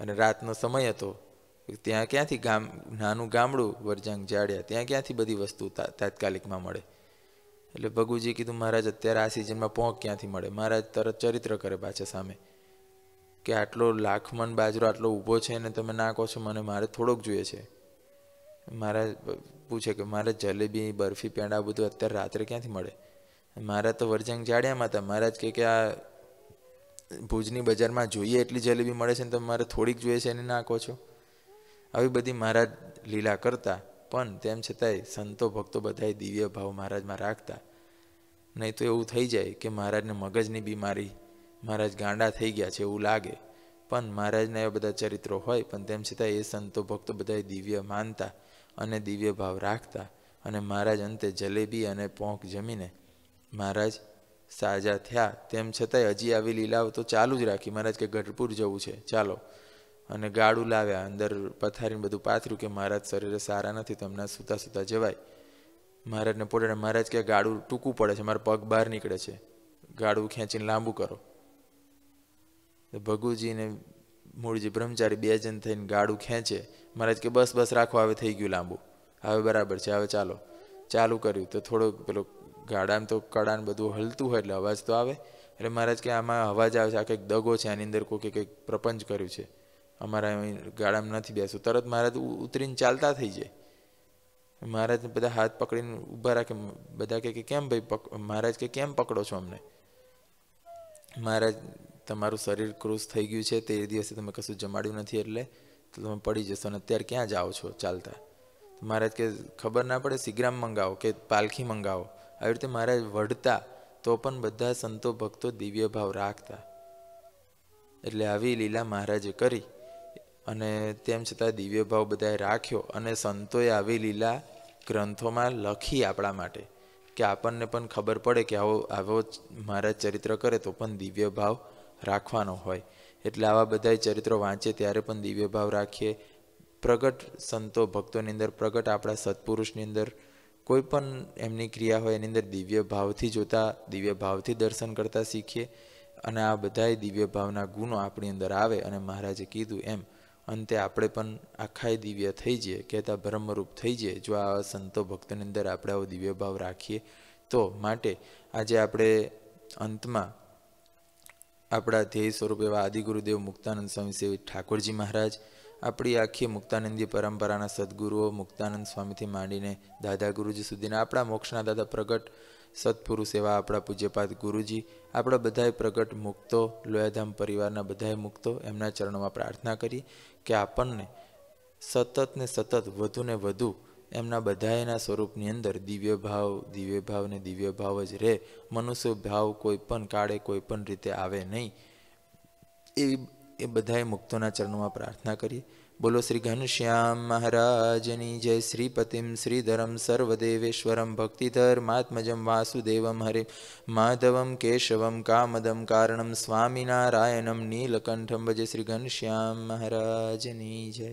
અને રાતનો સમય હતો ત્યાં ક્યાંથી ગામ નાનું ગામડું વરજાંગ જાડ્યા ત્યાં ક્યાંથી બધી વસ્તુ તાત્કાલિકમાં મળે એટલે ભગુજી કીધું મહારાજ અત્યારે આ સિઝનમાં પોંક ક્યાંથી મળે મહારાજ તરત ચરિત્ર કરે પાછા સામે કે આટલો લાખમન બાજરો આટલો ઊભો છે ને તમે ના કહો છો મને મારે થોડોક જોઈએ છે મારા પૂછે કે મારે જલેબી બરફી પેંડા બધું અત્યારે રાત્રે ક્યાંથી મળે મારા તો વરજાંગ જાડ્યામાં હતા મહારાજ કે આ ભુજની બજારમાં જોઈએ એટલી જલેબી મળે છે ને તમે મારે થોડીક જોઈએ છે એને ના કહો છો આવી બધી મહારાજ લીલા કરતા પણ તેમ છતાંય સંતો ભક્તો બધાએ દિવ્ય ભાવ મહારાજમાં રાખતા નહીં તો એવું થઈ જાય કે મહારાજને મગજની બીમારી મહારાજ ગાંડા થઈ ગયા છે એવું લાગે પણ મહારાજના એવા બધા ચરિત્રો હોય પણ તેમ છતાં એ સંતો ભક્તો બધાએ દિવ્ય માનતા અને દિવ્ય ભાવ રાખતા અને મહારાજ અંતે જલેબી અને પોંક જમીને મહારાજ સાજા થયા તેમ છતાંય હજી આવી લીલાઓ તો ચાલુ જ રાખી મહારાજ કે ગઢપુર જવું છે ચાલો અને ગાડું લાવ્યા અંદર પથારીને બધું પાથર્યું કે મહારાજ શરીરે સારા નથી તમને સૂતા સૂતા જવાય મહારાજને પોતાને મહારાજ કે ગાડું ટૂંકું પડે છે મારા પગ બહાર નીકળે છે ગાડું ખેંચીને લાંબુ કરો ભગુજીને મૂળજી બ્રહ્મચારી બે જણ થઈને ગાડું ખેંચે મહારાજ કે બસ બસ રાખો હવે થઈ ગયું લાંબુ હવે બરાબર છે હવે ચાલો ચાલુ કર્યું તો થોડોક પેલો ગાડામાં તો કડાને બધું હલતું હોય એટલે અવાજ તો આવે એટલે મહારાજ કે આમાં અવાજ આવે છે આ કંઈક દગો છે આની અંદર કોઈ કંઈક પ્રપંચ કર્યું છે અમારા ગાડામાં નથી બેસવું તરત મહારાજ ઉતરીને ચાલતા થઈ જાય મહારાજને બધા હાથ પકડીને ઊભા રાખે બધા કે કેમ ભાઈ મહારાજ કે કેમ પકડો છો અમને મહારાજ તમારું શરીર ક્રુશ થઈ ગયું છે તે દિવસે તમે કશું જમાડ્યું નથી એટલે તો તમે પડી જશો અને અત્યારે ક્યાં જાઓ છો ચાલતા મહારાજ કે ખબર ના પડે સિગ્રામ મંગાવો કે પાલખી મંગાવો આવી રીતે મહારાજ વઢતા તો પણ બધા સંતો ભક્તો દિવ્ય ભાવ રાખતા એટલે આવી લીલા મહારાજે કરી અને તેમ છતાં દિવ્ય ભાવ બધાએ રાખ્યો અને સંતોએ આવી લીલા ગ્રંથોમાં લખી આપણા માટે કે આપણને પણ ખબર પડે કે આવો આવો મહારાજ ચરિત્ર કરે તો પણ દિવ્ય ભાવ રાખવાનો હોય એટલે આવા બધાય ચરિત્રો વાંચે ત્યારે પણ દિવ્ય ભાવ રાખીએ પ્રગટ સંતો ભક્તોની અંદર પ્રગટ આપણા સત્પુરુષની અંદર કોઈ પણ એમની ક્રિયા હોય એની અંદર દિવ્ય ભાવથી જોતા દિવ્ય ભાવથી દર્શન કરતા શીખીએ અને આ બધાય દિવ્ય ભાવના ગુણો આપણી અંદર આવે અને મહારાજે કીધું એમ અંતે આપણે પણ આખાય દિવ્ય થઈ જઈએ કહેતા બ્રહ્મરૂપ થઈ જઈએ જો આવા સંતો ભક્તની અંદર આપણે આવો દિવ્ય ભાવ રાખીએ તો માટે આજે આપણે અંતમાં આપણા ધ્યેય સ્વરૂપ એવા આદિગુરુદેવ મુક્તાનંદ સ્વામી સેવી ઠાકોરજી મહારાજ આપણી આખી મુક્તાનંદી પરંપરાના સદગુરુઓ મુક્તાનંદ સ્વામીથી માંડીને દાદા ગુરુજી સુધીના આપણા મોક્ષના દાદા પ્રગટ સત્પુરુષ એવા આપણા પૂજ્યપાદ ગુરુજી આપણા બધાએ પ્રગટ મુક્તો લોયાધામ પરિવારના બધાએ મુક્તો એમના ચરણોમાં પ્રાર્થના કરી કે આપણને સતત ને સતત વધુ ને વધુ એમના બધાએના સ્વરૂપની અંદર દિવ્ય ભાવ દિવ્ય ભાવ ને દિવ્ય ભાવ જ રહે મનુષ્ય ભાવ કોઈ પણ કાળે કોઈ પણ રીતે આવે નહીં એ એ બધાએ મુક્તોના ચરણોમાં પ્રાર્થના કરીએ બોલો શ્રી ઘનશ્યામ મહારાજની જય શ્રીપતિમ શ્રીધરમ સર્વદેવેશ્વરમ ભક્તિધર્માત્મજમ વાસુદેવમ હરે માધવમ કેશવમ કામદમ કારણમ સ્વામિનારાયણમ નીલકંઠમ ભજે શ્રી ઘનશ્યામ મહારાજની જય